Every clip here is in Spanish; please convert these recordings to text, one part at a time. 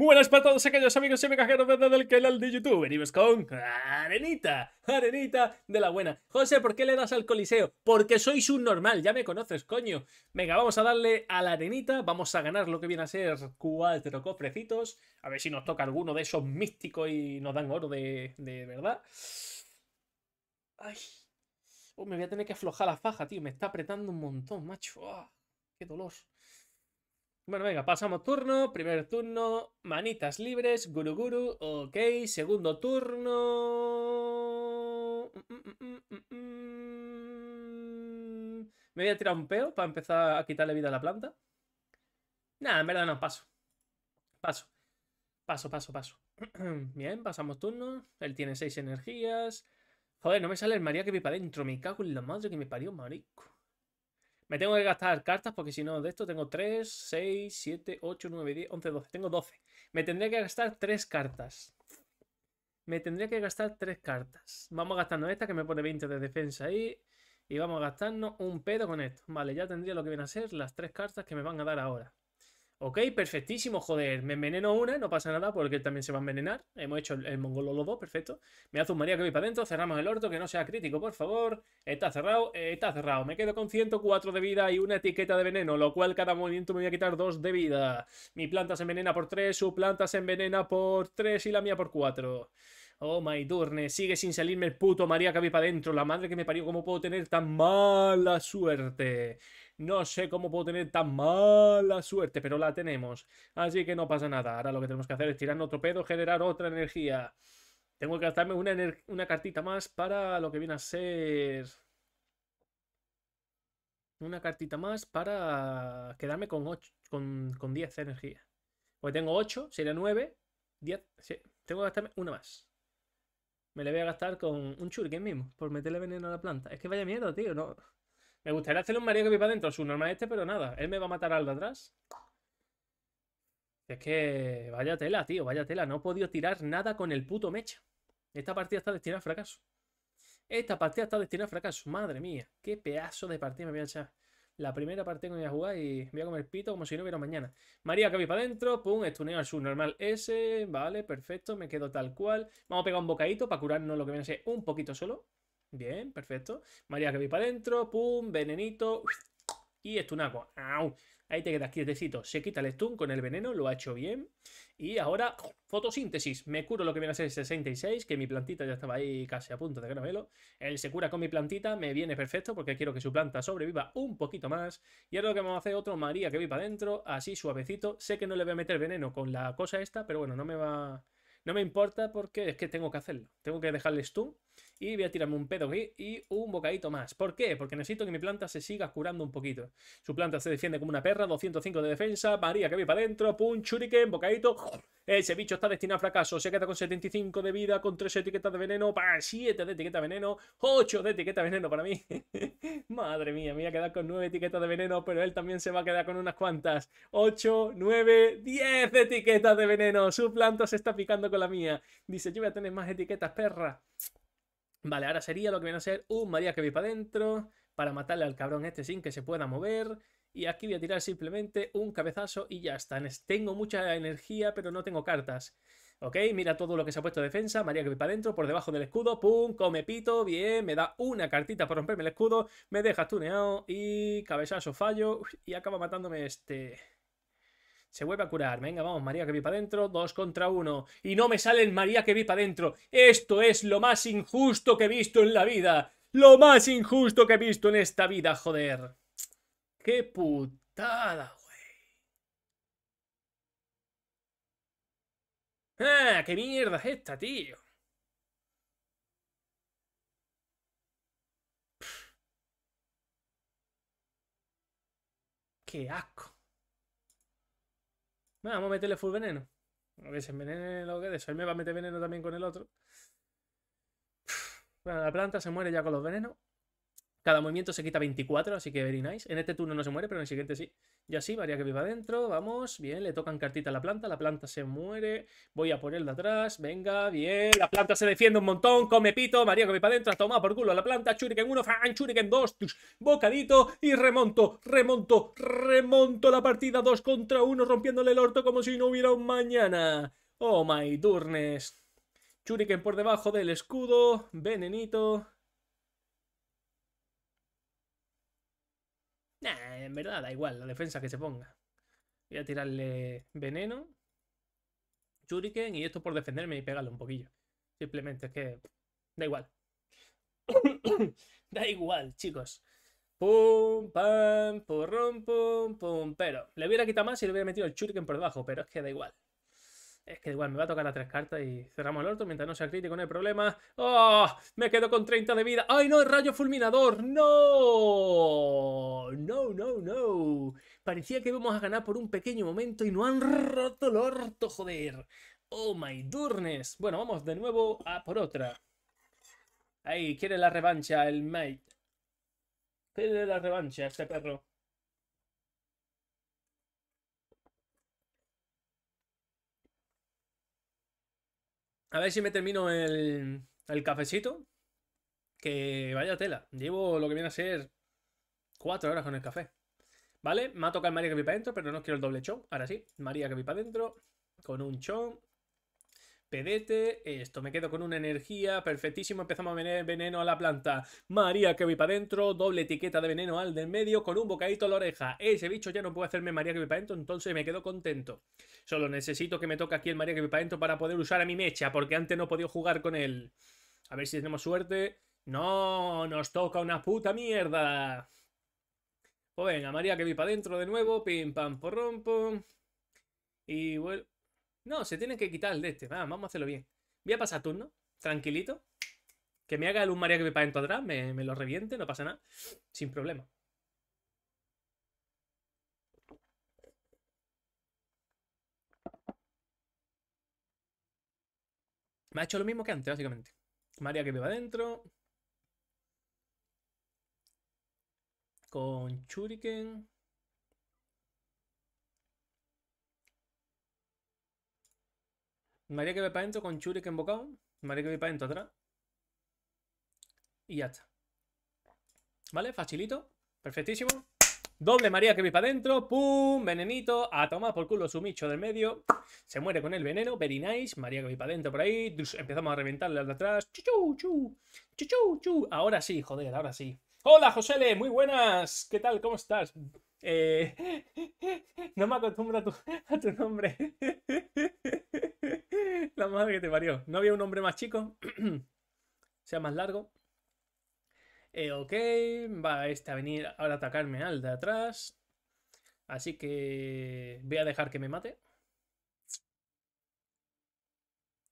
buenas para todos aquellos amigos y amigas que nos ven desde el canal de YouTube. Venimos con Arenita, Arenita de la buena. José, ¿por qué le das al coliseo? Porque soy normal, ya me conoces, coño. Venga, vamos a darle a la Arenita, vamos a ganar lo que viene a ser cuatro cofrecitos. A ver si nos toca alguno de esos místicos y nos dan oro de, verdad. Ay, me voy a tener que aflojar la faja, tío. Me está apretando un montón, macho. Ah, qué dolor. Bueno, venga, pasamos turno. Primer turno, manitas libres, guru guru, ok. Segundo turno... Mm, mm, mm, me voy a tirar un peo para empezar a quitarle vida a la planta. Nada, en verdad no, paso. Paso. Paso, paso, paso. Bien, pasamos turno. Él tiene seis energías. Joder, no me sale el María que vi para adentro. Me cago en la madre que me parió, marico. Me tengo que gastar cartas porque si no, de esto tengo 3, 6, 7, 8, 9, 10, 11, 12. Tengo 12. Me tendría que gastar 3 cartas. Me tendría que gastar 3 cartas. Vamos gastando esta que me pone 20 de defensa ahí. Y vamos a gastarnos un pedo con esto. Vale, ya tendría lo que viene a ser las 3 cartas que me van a dar ahora. Ok, perfectísimo, joder. Me enveneno una, no pasa nada porque él también se va a envenenar. Hemos hecho el, mongolo lobo, perfecto. Me hace un María que voy para adentro, cerramos el orto, que no sea crítico, por favor. Está cerrado, eh, está cerrado. Me quedo con 104 de vida y una etiqueta de veneno, lo cual cada movimiento me voy a quitar 2 de vida. Mi planta se envenena por 3, su planta se envenena por 3 y la mía por 4. Oh my durne, sigue sin salirme el puto María que para adentro. La madre que me parió, ¿cómo puedo tener tan mala suerte? No sé cómo puedo tener tan mala suerte, pero la tenemos. Así que no pasa nada. Ahora lo que tenemos que hacer es tirar otro pedo, generar otra energía. Tengo que gastarme una, cartita más para lo que viene a ser... Una cartita más para quedarme con, con, con 10 energía. Pues tengo 8, sería 9, 10... Sí, tengo que gastarme una más. Me la voy a gastar con un shuriken mismo, por meterle veneno a la planta. Es que vaya miedo, tío, no... Me gustaría hacerle un Mario que para dentro, su normal este, pero nada. Él me va a matar al de atrás. Es que vaya tela, tío, vaya tela. No he podido tirar nada con el puto mecha. Esta partida está destinada al fracaso. Esta partida está destinada al fracaso. Madre mía, qué pedazo de partida me voy a echar. La primera partida que voy a jugar y voy a comer pito como si no hubiera mañana. María voy para adentro, pum, estuneo al subnormal ese. vale, perfecto, me quedo tal cual. Vamos a pegar un bocadito para curarnos lo que viene a ser un poquito solo. Bien, perfecto. María que vi para adentro. Pum, venenito. Y estunaco. ¡Au! Ahí te quedas quietecito. Se quita el stun con el veneno, lo ha hecho bien. Y ahora, fotosíntesis. Me curo lo que viene a ser 66, que mi plantita ya estaba ahí casi a punto de caramelo. Él se cura con mi plantita, me viene perfecto porque quiero que su planta sobreviva un poquito más. Y ahora lo que vamos a hacer otro María que vi para adentro, así suavecito. Sé que no le voy a meter veneno con la cosa esta, pero bueno, no me va... No me importa porque es que tengo que hacerlo. Tengo que dejarle stun y voy a tirarme un pedo aquí y un bocadito más. ¿Por qué? Porque necesito que mi planta se siga curando un poquito. Su planta se defiende como una perra, 205 de defensa, María que voy para adentro, pum, en bocadito. Ese bicho está destinado a fracaso, se queda con 75 de vida, con 3 etiquetas de veneno, para 7 de etiqueta veneno, 8 de etiqueta veneno para mí. Madre mía, me voy a quedar con 9 etiquetas de veneno, pero él también se va a quedar con unas cuantas. 8, 9, 10 etiquetas de veneno. Su planta se está picando con la mía. Dice, yo voy a tener más etiquetas, perra. Vale, ahora sería lo que viene a ser un María que vi para adentro para matarle al cabrón este sin que se pueda mover. Y aquí voy a tirar simplemente un cabezazo y ya está. Tengo mucha energía, pero no tengo cartas. Ok, mira todo lo que se ha puesto de defensa. María que para adentro, por debajo del escudo. Pum, come pito. Bien, me da una cartita por romperme el escudo. Me deja tuneado y cabezazo fallo. Y acaba matándome este... Se vuelve a curar. Venga, vamos, María que vi para adentro. Dos contra uno. Y no me sale el María que vi para adentro. Esto es lo más injusto que he visto en la vida. Lo más injusto que he visto en esta vida, joder. Qué putada, güey. Ah, qué mierda es esta, tío. Qué asco vamos a meterle full veneno. a ver si envenene lo que de eso. Él me va a meter veneno también con el otro. Bueno, la planta se muere ya con los venenos. Cada movimiento se quita 24, así que very nice. En este turno no se muere, pero en el siguiente sí. Y así, María que viva adentro. Vamos, bien, le tocan cartita a la planta. La planta se muere. Voy a por de atrás. Venga, bien. La planta se defiende un montón. Come pito. María que viva adentro. Toma por culo a la planta. Churiken uno. fan, Churiken 2. Bocadito y remonto, remonto, remonto la partida 2 contra 1, rompiéndole el orto como si no hubiera un mañana. Oh my turnes. Churiken por debajo del escudo. Venenito. en verdad da igual la defensa que se ponga. Voy a tirarle veneno, shuriken y esto por defenderme y pegarle un poquillo. Simplemente es que da igual. da igual, chicos. Pum, pam, porrón, pum, pum, pero. Le hubiera quitado más y le hubiera metido el shuriken por debajo, pero es que da igual. Es que igual me va a tocar las tres cartas y cerramos el orto mientras no sea crítico, no el problema. ¡Oh! Me quedo con 30 de vida. ¡Ay, no! rayo fulminador! ¡No! ¡No, no, no! Parecía que íbamos a ganar por un pequeño momento y no han roto el orto, joder. ¡Oh, my durnes! Bueno, vamos de nuevo a por otra. Ahí, quiere la revancha el mate. Quiere la revancha este perro. A ver si me termino el, el cafecito. Que vaya tela. Llevo lo que viene a ser cuatro horas con el café. ¿Vale? Me ha tocado María que vi para adentro, pero no quiero el doble chon. Ahora sí, María que vi para adentro. Con un chon pedete, esto, me quedo con una energía, perfectísimo, empezamos a venir veneno a la planta, María que voy para adentro, doble etiqueta de veneno al del medio, con un bocadito a la oreja, ese bicho ya no puede hacerme María que voy para adentro, entonces me quedo contento, solo necesito que me toque aquí el María que voy para adentro para poder usar a mi mecha, porque antes no podía jugar con él, a ver si tenemos suerte, no, nos toca una puta mierda, pues venga, María que voy para adentro de nuevo, pim pam porrompo, y bueno... No, se tiene que quitar el de este. vamos a hacerlo bien. Voy a pasar turno, tranquilito. Que me haga el un María que me para dentro atrás, me, me lo reviente, no pasa nada. Sin problema. Me ha hecho lo mismo que antes, básicamente. María que me va adentro. Con churiken María que ve para adentro con Churi que invocado, María que ve para adentro atrás. Y ya está. ¿Vale? Facilito. Perfectísimo. Doble María que ve para adentro. ¡Pum! Venenito. A tomar por culo su micho del medio. Se muere con el veneno. Very nice. María que ve para adentro por ahí. Empezamos a reventarle al de atrás. ¡Chu, chu, chu! chu Ahora sí, joder, ahora sí. Hola, Josele. Muy buenas. ¿Qué tal? ¿Cómo estás? Eh, no me acostumbro a tu, nombre. La madre que te parió. No había un nombre más chico. sea más largo. Eh, ok, va este a venir ahora a atacarme al de atrás. Así que voy a dejar que me mate.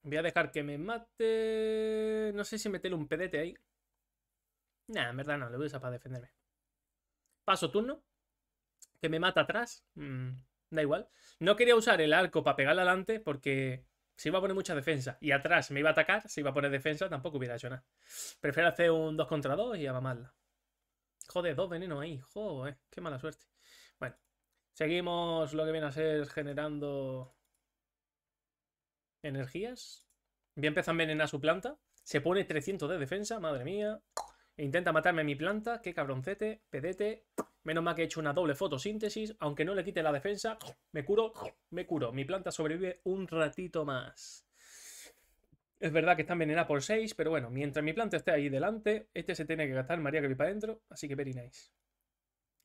Voy a dejar que me mate. No sé si meterle un pedete ahí. Nah, en verdad no, lo voy a usar para defenderme. Paso turno me mata atrás. Mm, da igual. No quería usar el arco para pegarle adelante porque se iba a poner mucha defensa. Y atrás me iba a atacar, se iba a poner defensa, tampoco hubiera hecho nada. Prefiero hacer un 2 contra 2 y a mamarla. Joder, dos venenos ahí. Joder, qué mala suerte. Bueno, seguimos lo que viene a ser generando energías. bien a a envenenar su planta. Se pone 300 de defensa, madre mía. E intenta matarme a mi planta, qué cabroncete, pedete. Menos mal que he hecho una doble fotosíntesis, aunque no le quite la defensa. Me curo, me curo. Mi planta sobrevive un ratito más. Es verdad que está envenenada por 6, pero bueno, mientras mi planta esté ahí delante, este se tiene que gastar María que vi para adentro, así que very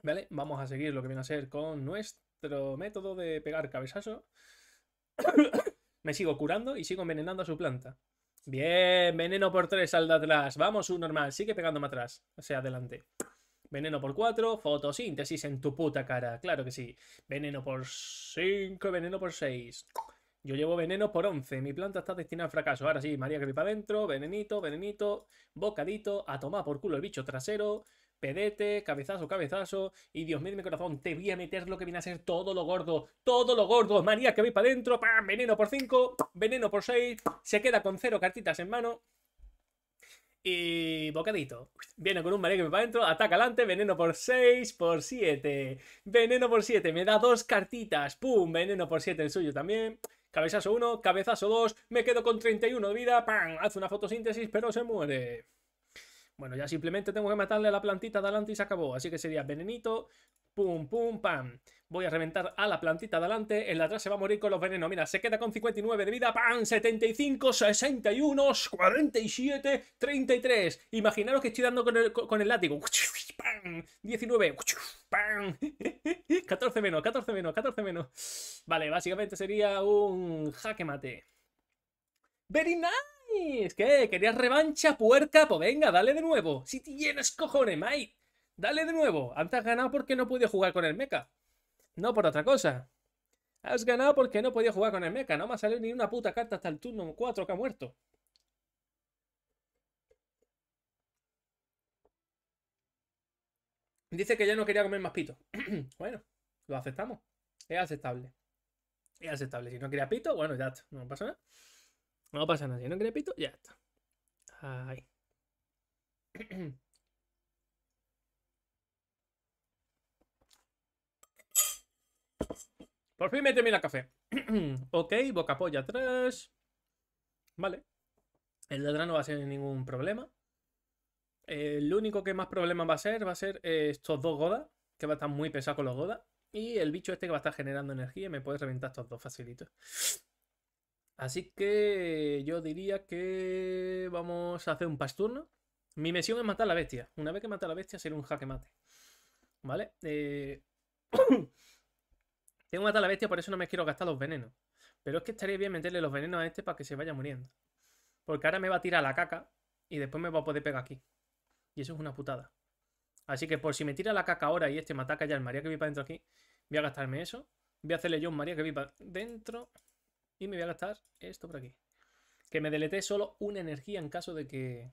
Vale, vamos a seguir lo que viene a ser con nuestro método de pegar cabezazo. me sigo curando y sigo envenenando a su planta. Bien, veneno por 3 al de atrás. Vamos, un normal. Sigue pegándome atrás. O sea, adelante. Veneno por 4, fotosíntesis en tu puta cara. Claro que sí. Veneno por 5, veneno por 6. Yo llevo veneno por 11. Mi planta está destinada al fracaso. Ahora sí, María que para adentro. Venenito, venenito. Bocadito. A tomar por culo el bicho trasero. Pedete, cabezazo, cabezazo. Y Dios mío, mi corazón, te voy a meter lo que viene a ser todo lo gordo. Todo lo gordo. María, que voy para adentro. ¡Pam! Veneno por 5, veneno por 6. Se queda con cero cartitas en mano. Y bocadito. Viene con un que me va adentro, ataca adelante, veneno por 6, por 7. Veneno por 7, me da dos cartitas. ¡Pum! Veneno por 7 el suyo también. Cabezazo 1, cabezazo 2, me quedo con 31 de vida. ¡Pam! Hace una fotosíntesis, pero se muere. Bueno, ya simplemente tengo que matarle a la plantita de adelante y se acabó. Así que sería venenito, pum, pum, pam. Voy a reventar a la plantita de adelante. En la atrás se va a morir con los venenos. Mira, se queda con 59 de vida. ¡Pam! 75, 61, 47, 33. Imaginaros que estoy dando con el, látigo. ¡Pam! 19. ¡Pam! 14 menos, 14 menos, 14 menos. Vale, básicamente sería un jaque mate. ¡Very es que querías revancha, puerca, pues venga, dale de nuevo. Si tienes cojones, Mike, dale de nuevo. Antes has ganado porque no podía jugar con el mecha. No por otra cosa. Has ganado porque no podía jugar con el mecha. No me ha salido ni una puta carta hasta el turno 4 que ha muerto. Dice que ya no quería comer más pito. bueno, lo aceptamos. Es aceptable. Es aceptable. Si no quería pito, bueno, ya no pasa nada. No pasa nada. Si no quiere ya está. Ahí. Por fin me termina café. ok, boca polla atrás. Vale. El de no va a ser ningún problema. El único que más problema va a ser va a ser eh, estos dos Godas, que va a estar muy pesado con los Godas. Y el bicho este que va a estar generando energía y me puede reventar estos dos facilitos. Así que yo diría que vamos a hacer un pasturno. Mi misión es matar a la bestia. Una vez que mata a la bestia, seré un jaque mate. ¿Vale? Eh, tengo que matar a la bestia, por eso no me quiero gastar los venenos. Pero es que estaría bien meterle los venenos a este para que se vaya muriendo. Porque ahora me va a tirar la caca y después me va a poder pegar aquí. Y eso es una putada. Así que por si me tira la caca ahora y este me ataca ya el María que vi para dentro aquí, voy a gastarme eso. Voy a hacerle yo un María que vi para dentro. Y me voy a gastar esto por aquí. Que me delete solo una energía en caso de que...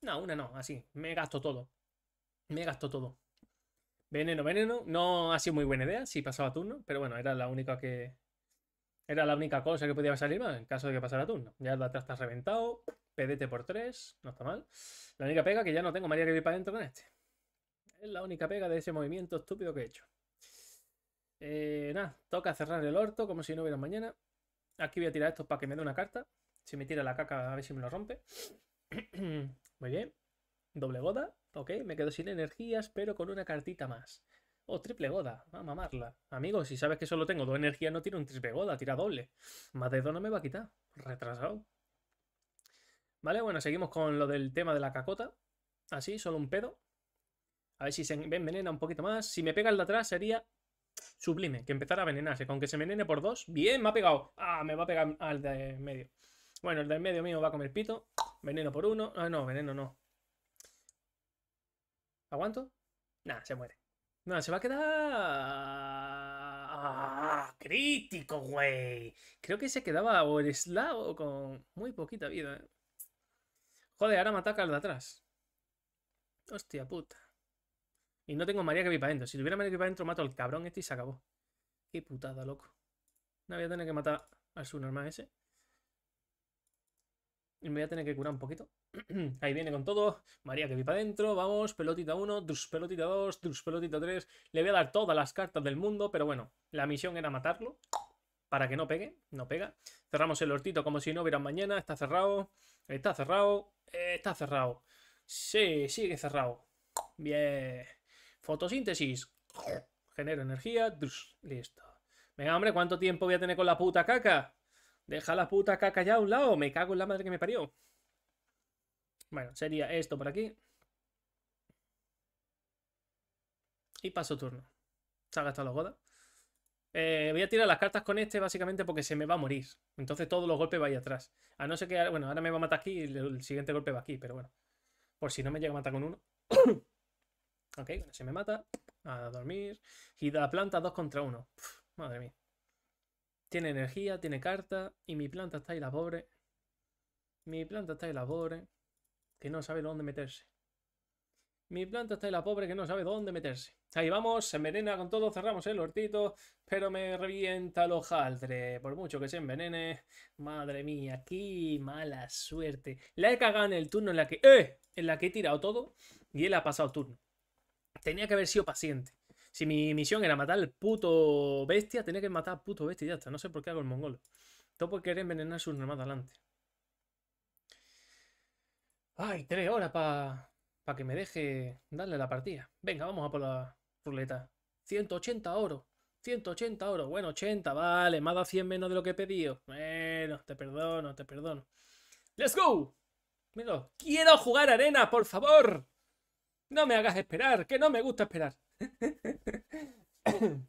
No, una no, así. Me gasto todo. Me gasto todo. Veneno, veneno. No ha sido muy buena idea si pasaba turno, pero bueno, era la única que... Era la única cosa que podía salir mal en caso de que pasara turno. Ya la atrás está reventado. PDT por 3, no está mal. La única pega que ya no tengo María que ir para adentro con este. Es la única pega de ese movimiento estúpido que he hecho. Eh, nada, toca cerrar el orto como si no hubiera mañana. Aquí voy a tirar esto para que me dé una carta. Si me tira la caca, a ver si me lo rompe. Muy bien. Doble goda. Ok, me quedo sin energías, pero con una cartita más. O oh, triple goda. a mamarla. Amigo, si sabes que solo tengo dos energías, no tiro un triple goda, tira doble. Más de dos no me va a quitar. Retrasado. Vale, bueno, seguimos con lo del tema de la cacota. Así, solo un pedo. A ver si se envenena un poquito más. Si me pega el de atrás sería Sublime, que empezara a venenarse. con que se venene por dos. Bien, me ha pegado. Ah, me va a pegar al de medio. Bueno, el del medio mío va a comer pito. Veneno por uno. Ah, no, veneno no. ¿Aguanto? Nada, se muere. Nada, se va a quedar... Ah, crítico, güey. Creo que se quedaba o el con muy poquita vida. ¿eh? Joder, ahora me ataca el de atrás. Hostia puta. Y no tengo María que vi para adentro. Si tuviera María que para adentro, mato al cabrón este y se acabó. Qué putada, loco. No voy a tener que matar al subnormal ese. Y me voy a tener que curar un poquito. Ahí viene con todo. María que vi para adentro. Vamos, pelotita 1, pelotita 2, pelotita 3. Le voy a dar todas las cartas del mundo, pero bueno, la misión era matarlo. Para que no pegue, no pega. Cerramos el hortito como si no hubiera mañana. Está cerrado, está cerrado, está cerrado. Sí, sigue cerrado. Bien. Fotosíntesis. Genero energía. Listo. Venga, hombre, ¿cuánto tiempo voy a tener con la puta caca? Deja la puta caca ya a un lado. Me cago en la madre que me parió. Bueno, sería esto por aquí. Y paso turno. Se ha gastado la goda. Eh, voy a tirar las cartas con este básicamente porque se me va a morir. Entonces todos los golpes van atrás. A no ser que... Bueno, ahora me va a matar aquí y el siguiente golpe va aquí, pero bueno. Por si no me llega a matar con uno. Ok, se me mata. A dormir. Y da planta 2 contra 1. Madre mía. Tiene energía, tiene carta. Y mi planta está ahí la pobre. Mi planta está ahí la pobre. Que no sabe dónde meterse. Mi planta está ahí la pobre que no sabe dónde meterse. Ahí vamos, se envenena con todo, cerramos el hortito, pero me revienta el hojaldre. Por mucho que se envenene. Madre mía, qué mala suerte. La he cagado en el turno en la que. ¡Eh! En la que he tirado todo y él ha pasado turno. Tenía que haber sido paciente. Si mi misión era matar al puto bestia, tenía que matar al puto bestia y ya está. No sé por qué hago el mongolo. Todo por querer envenenar a sus normas adelante. Ay, tres horas para que me deje darle la partida. Venga, vamos a por la ruleta. 180 oro. 180 oro. Bueno, 80, vale. más ha 100 menos de lo que he pedido. Bueno, te perdono, te perdono. ¡Let's go! quiero jugar arena, por favor. No me hagas esperar, que no me gusta esperar.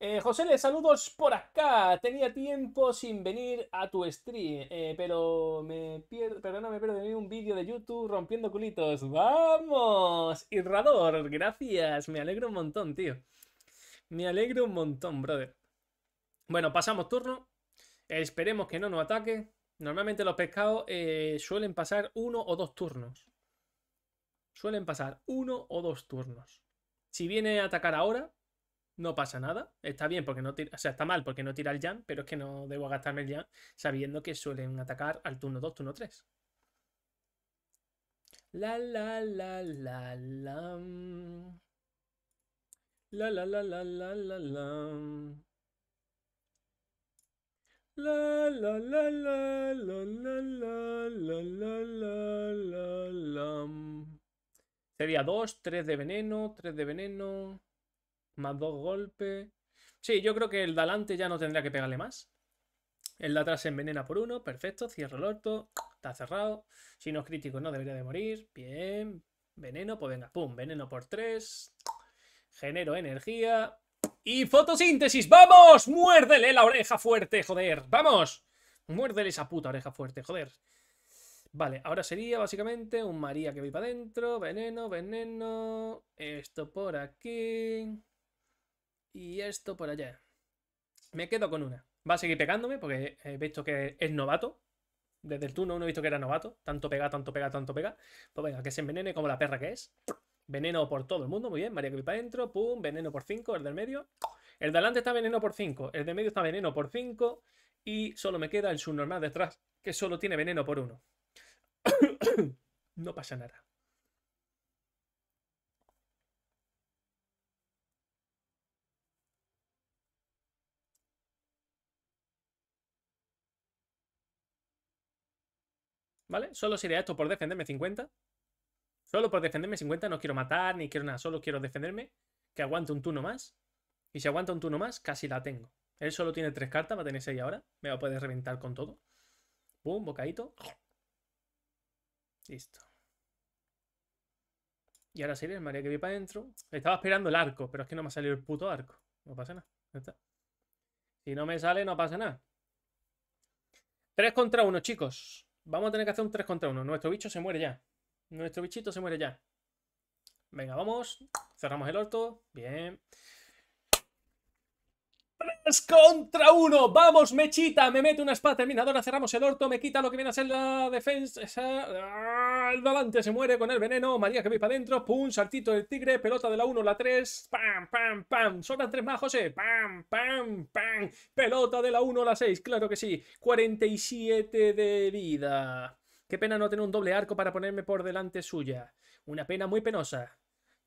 eh, José, le saludos por acá. Tenía tiempo sin venir a tu stream, eh, pero me pierdo, pero no me pierdo ni un vídeo de YouTube rompiendo culitos. ¡Vamos! Irrador, gracias. Me alegro un montón, tío. Me alegro un montón, brother. Bueno, pasamos turno. Esperemos que no nos ataque. Normalmente los pescados eh, suelen pasar uno o dos turnos suelen pasar uno o dos turnos. Si viene a atacar ahora, no pasa nada. Está bien porque no tira, o sea, está mal porque no tira el jam, pero es que no debo gastarme el jam sabiendo que suelen atacar al turno 2, turno 3. La la la la la. La la la la la la la. La la la la la la la la la la Sería 2, 3 de veneno, 3 de veneno, más 2 golpes. Sí, yo creo que el de adelante ya no tendría que pegarle más. El de atrás se envenena por uno, perfecto, cierro el orto, está cerrado. Si no es crítico no debería de morir, bien. Veneno, pues venga, pum, veneno por 3. Genero energía. Y fotosíntesis, vamos, muérdele la oreja fuerte, joder, vamos. Muérdele esa puta oreja fuerte, joder. Vale, ahora sería básicamente un María que voy para adentro, veneno, veneno, esto por aquí y esto por allá. Me quedo con una. Va a seguir pegándome porque he visto que es novato. Desde el turno uno he visto que era novato. Tanto pega, tanto pega, tanto pega. Pues venga, que se envenene como la perra que es. Veneno por todo el mundo, muy bien. María que voy para adentro, pum, veneno por 5, el del medio. El de adelante está veneno por 5, el de medio está veneno por 5 y solo me queda el subnormal detrás que solo tiene veneno por 1. no pasa nada. ¿Vale? Solo sería esto por defenderme 50. Solo por defenderme 50, no quiero matar ni quiero nada, solo quiero defenderme, que aguante un turno más. Y si aguanta un turno más, casi la tengo. Él solo tiene 3 cartas, va a tener 6 ahora. Me va a poder reventar con todo. Boom, bocadito. Listo. Y ahora sí, el María que vi para adentro. Estaba esperando el arco, pero es que no me ha salido el puto arco. No pasa nada. Si no me sale, no pasa nada. 3 contra 1, chicos. Vamos a tener que hacer un 3 contra uno. Nuestro bicho se muere ya. Nuestro bichito se muere ya. Venga, vamos. Cerramos el orto. Bien contra uno. Vamos, Mechita. Me mete una espada terminadora. Cerramos el orto. Me quita lo que viene a ser la defensa. Ah, el volante se muere con el veneno. María que voy para adentro. Pum, saltito del tigre. Pelota de la 1, la 3. Pam, pam, pam. Sobran tres más, José. Pam, pam, pam. Pelota de la 1, la 6. Claro que sí. 47 de vida. Qué pena no tener un doble arco para ponerme por delante suya. Una pena muy penosa.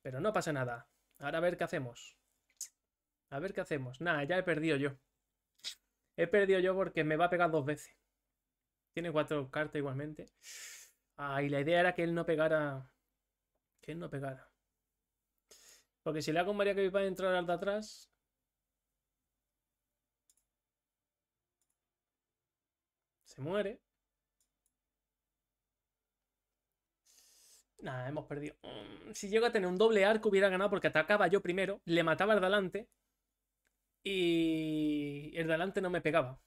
Pero no pasa nada. Ahora a ver qué hacemos. A ver qué hacemos. Nada, ya he perdido yo. He perdido yo porque me va a pegar dos veces. Tiene cuatro cartas igualmente. Ah, y la idea era que él no pegara. Que él no pegara. Porque si le hago un María que va a entrar al de atrás. Se muere. Nada, hemos perdido. Mm, si llego a tener un doble arco, hubiera ganado porque atacaba yo primero, le mataba al delante y el de delante no me pegaba.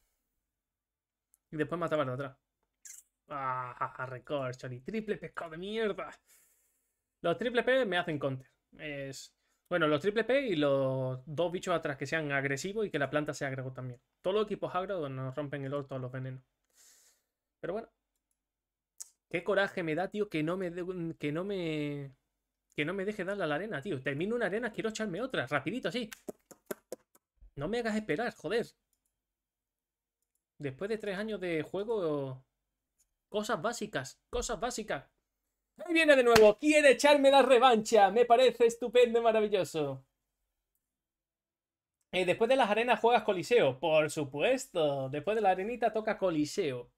Y después mataba el de atrás. ¡Ah! record, y triple pescado de mierda. Los triple P me hacen counter. Es... Bueno, los triple P y los dos bichos atrás que sean agresivos y que la planta sea agregó también. Todos los equipos agro nos rompen el orto a los venenos. Pero bueno. Qué coraje me da, tío, que no me... Que no me... Que no me deje darle a la arena, tío. Termino una arena, quiero echarme otra. Rapidito, así. No me hagas esperar, joder. Después de tres años de juego... Cosas básicas, cosas básicas. Ahí viene de nuevo. Quiere echarme la revancha. Me parece estupendo y maravilloso. Eh, después de las arenas juegas Coliseo. Por supuesto. Después de la arenita toca Coliseo.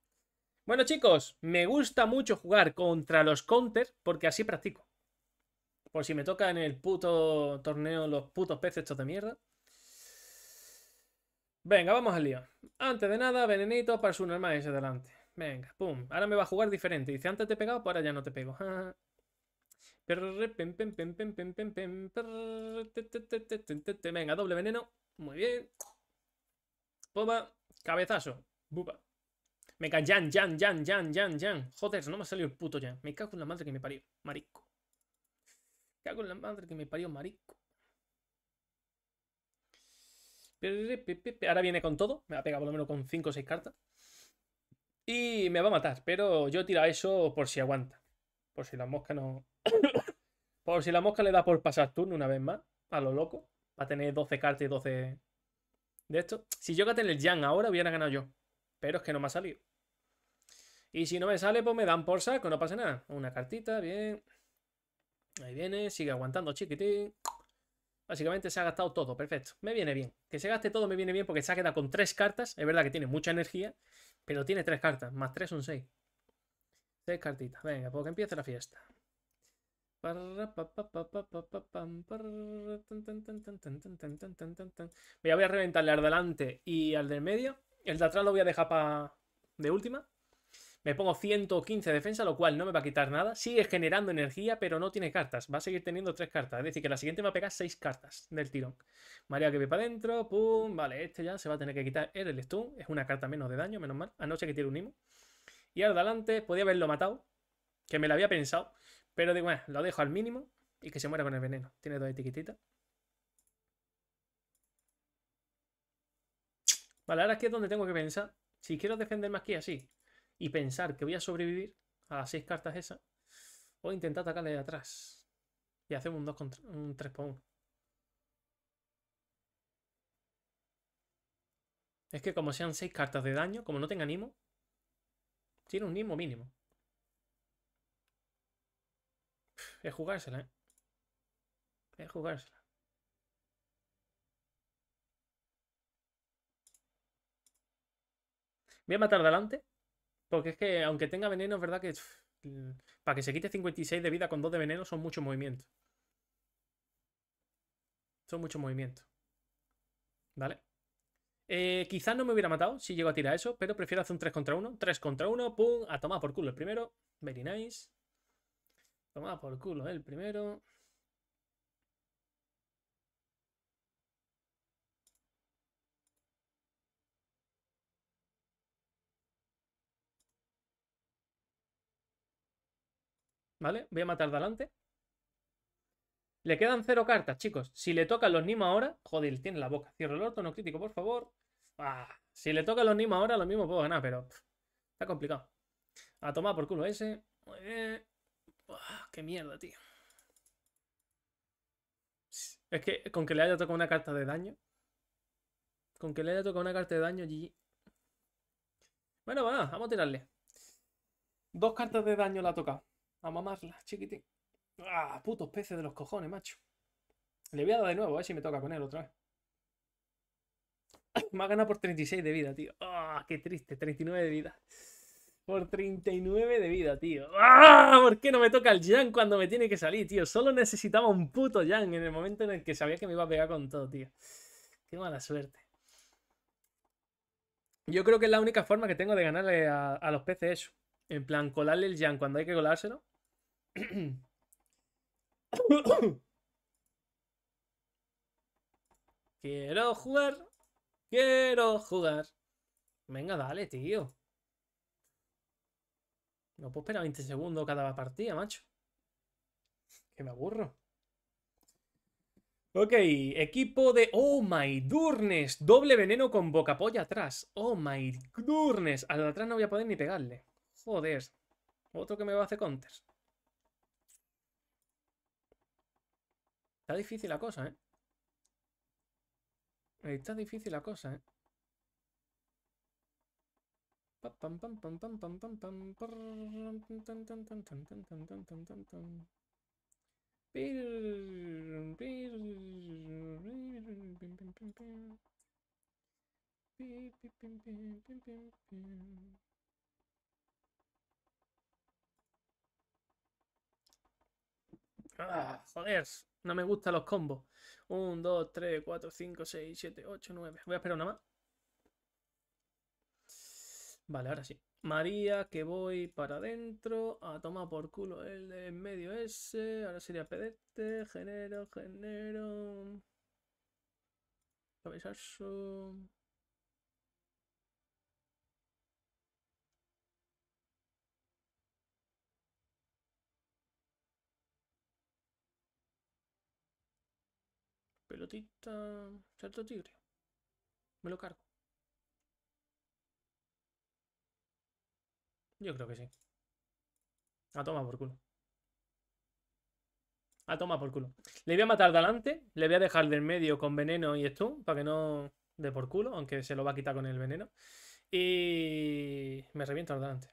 Bueno, chicos, me gusta mucho jugar contra los counters porque así practico. Por si me toca en el puto torneo los putos peces de mierda. Venga, vamos al lío. Antes de nada, venenito para su normal adelante. Venga, pum. Ahora me va a jugar diferente. Dice, antes te pegaba, pues ahora ya no te pego. Venga, doble veneno. Muy bien. Poba. Cabezazo. Bupa. Venga, Jan, Jan, Jan, Jan, Jan, Jan. Joder, no me ha salido el puto Jan. Me cago en la madre que me parió, marico. Me cago en la madre que me parió, marico. Ahora viene con todo. Me va a pegar por lo menos con 5 o 6 cartas. Y me va a matar. Pero yo he tirado eso por si aguanta. Por si la mosca no. por si la mosca le da por pasar turno una vez más. A lo loco. Va a tener 12 cartas y 12 de esto. Si yo en el Jan ahora, hubiera ganado yo. Pero es que no me ha salido. Y si no me sale, pues me dan por saco, no pasa nada. Una cartita, bien. Ahí viene, sigue aguantando, chiquitín. Básicamente se ha gastado todo, perfecto. Me viene bien. Que se gaste todo me viene bien porque se ha quedado con tres cartas. Es verdad que tiene mucha energía, pero tiene tres cartas. Más tres son seis. Seis cartitas. Venga, porque empiece la fiesta. voy a reventarle al delante y al del medio. El de atrás lo voy a dejar para de última. Me pongo 115 de defensa, lo cual no me va a quitar nada. Sigue generando energía, pero no tiene cartas. Va a seguir teniendo tres cartas. Es decir, que la siguiente me va a pegar seis cartas del tirón. María que ve para adentro. Pum. Vale, este ya se va a tener que quitar el stun. Es una carta menos de daño, menos mal. Anoche que tiene un imo. Y ahora adelante, podía haberlo matado. Que me lo había pensado. Pero digo, bueno, ah, lo dejo al mínimo. Y que se muera con el veneno. Tiene dos etiquetitas. Vale, ahora aquí es donde tengo que pensar. Si quiero defender más aquí así, y pensar que voy a sobrevivir a las seis cartas esas, o intentar atacarle de atrás. Y hacemos un 2 con un 3 x 1. Es que como sean seis cartas de daño, como no tenga Nimo, tiene un Nimo mínimo. Es jugársela, ¿eh? Es jugársela. Voy a matar delante porque es que, aunque tenga veneno, es verdad que para que se quite 56 de vida con 2 de veneno son mucho movimiento Son mucho movimiento ¿Vale? Eh, quizás no me hubiera matado si llego a tirar eso, pero prefiero hacer un 3 contra 1. 3 contra 1, pum, a tomar por culo el primero. Very nice. Tomar por culo el primero. ¿vale? Voy a matar de adelante. Le quedan cero cartas, chicos. Si le tocan los Nima ahora... Joder, tiene la boca. Cierro el orto, no crítico, por favor. Ah, si le tocan los Nima ahora, lo mismo puedo ganar, pero... está complicado. A tomar por culo ese. qué mierda, tío. Es que con que le haya tocado una carta de daño. Con que le haya tocado una carta de daño, GG. Bueno, va, vamos a tirarle. Dos cartas de daño la ha tocado. A mamarla, chiquitín. Ah, putos peces de los cojones, macho. Le voy a dar de nuevo, a ver si me toca con él otra vez. Me ha ganado por 36 de vida, tío. ¡Ah, qué triste! 39 de vida. Por 39 de vida, tío. ¡Ah! ¿Por qué no me toca el Jan cuando me tiene que salir, tío? Solo necesitaba un puto Jan en el momento en el que sabía que me iba a pegar con todo, tío. Qué mala suerte. Yo creo que es la única forma que tengo de ganarle a, a los peces eso. En plan, colarle el Jan cuando hay que colárselo. Quiero jugar. Quiero jugar. Venga, dale, tío. No puedo esperar 20 segundos cada partida, macho. Que me aburro. Ok, equipo de Oh My Durnes. Doble veneno con boca polla atrás. Oh My Durnes. Al de atrás no voy a poder ni pegarle. Joder. Otro que me va a hacer counters. Está difícil la cosa, ¿eh? Está difícil la cosa, ¿eh? Pam, pam, pam, pam, no me gustan los combos. 1, 2, 3, 4, 5, 6, 7, 8, 9. Voy a esperar una más. Vale, ahora sí. María, que voy para adentro. A tomar por culo el de en medio ese. Ahora sería pedete. Genero, genero. Cabezazo. Pelotita. Salto tigre. Me lo cargo. Yo creo que sí. A toma por culo. A toma por culo. Le voy a matar delante Le voy a dejar del medio con veneno y esto. Para que no de por culo. Aunque se lo va a quitar con el veneno. Y me reviento al delante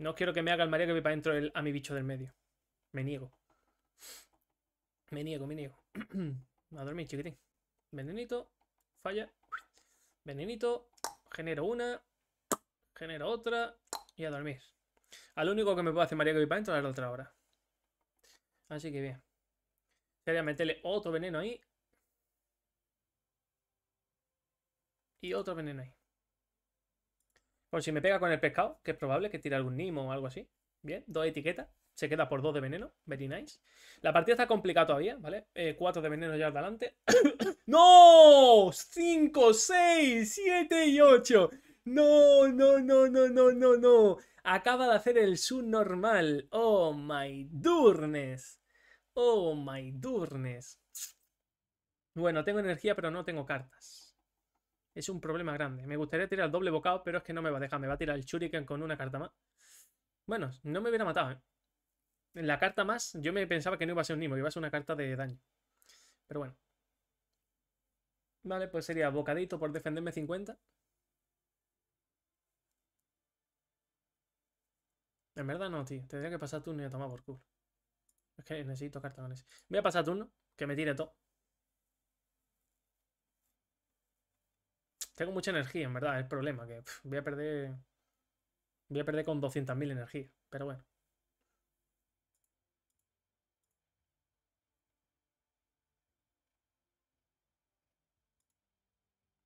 No quiero que me haga el mareo que voy para dentro el, a mi bicho del medio. Me niego. Me niego, me niego. a dormir, chiquitín. Venenito, falla. Venenito, genero una, genero otra y a dormir. Al único que me puedo hacer María entrar a la otra hora. Así que bien. Sería meterle otro veneno ahí. Y otro veneno ahí. Por si me pega con el pescado, que es probable que tire algún nimo o algo así. Bien, dos etiquetas se queda por 2 de veneno. Very nice. La partida está complicada todavía, ¿vale? 4 eh, de veneno ya adelante. ¡No! 5, 6, 7 y 8. No, no, no, no, no, no, no. Acaba de hacer el normal Oh my durnes. Oh my durnes. Bueno, tengo energía, pero no tengo cartas. Es un problema grande. Me gustaría tirar el doble bocado, pero es que no me va a dejar. Me va a tirar el shuriken con una carta más. Bueno, no me hubiera matado, ¿eh? En La carta más, yo me pensaba que no iba a ser un Nimo, iba a ser una carta de daño. Pero bueno. Vale, pues sería bocadito por defenderme 50. En verdad no, tío. Tendría que pasar turno y a tomar por culo. Es que necesito cartones. Voy a pasar turno, que me tire todo. Tengo mucha energía, en verdad, el problema, que voy a perder... Voy a perder con 200.000 energía, pero bueno.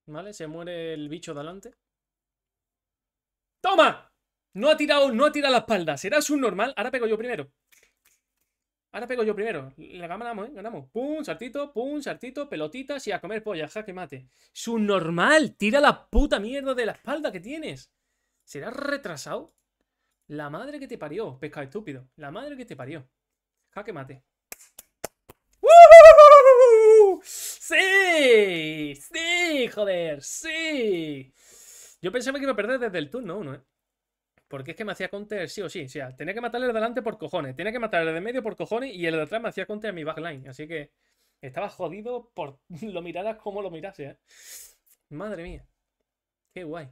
¿Vale? Se muere el bicho delante. ¡Toma! No ha tirado, no ha tirado la espalda. Será normal Ahora pego yo primero. Ahora pego yo primero. La ganamos, ¿eh? Ganamos. Pum, saltito, pum, saltito, pelotitas y a comer polla. Jaque mate. Subnormal. Tira la puta mierda de la espalda que tienes. ¿Será retrasado? La madre que te parió, pescado estúpido. La madre que te parió. Jaque mate. ¡Sí! ¡Sí, joder! ¡Sí! Yo pensaba que iba a perder desde el turno uno, ¿eh? Porque es que me hacía counter sí o sí. O sea, tenía que matarle el de delante por cojones. Tenía que matarle el de medio por cojones. Y el de atrás me hacía counter a mi backline. Así que estaba jodido por lo miradas como lo mirase. ¿eh? Madre mía. Qué guay.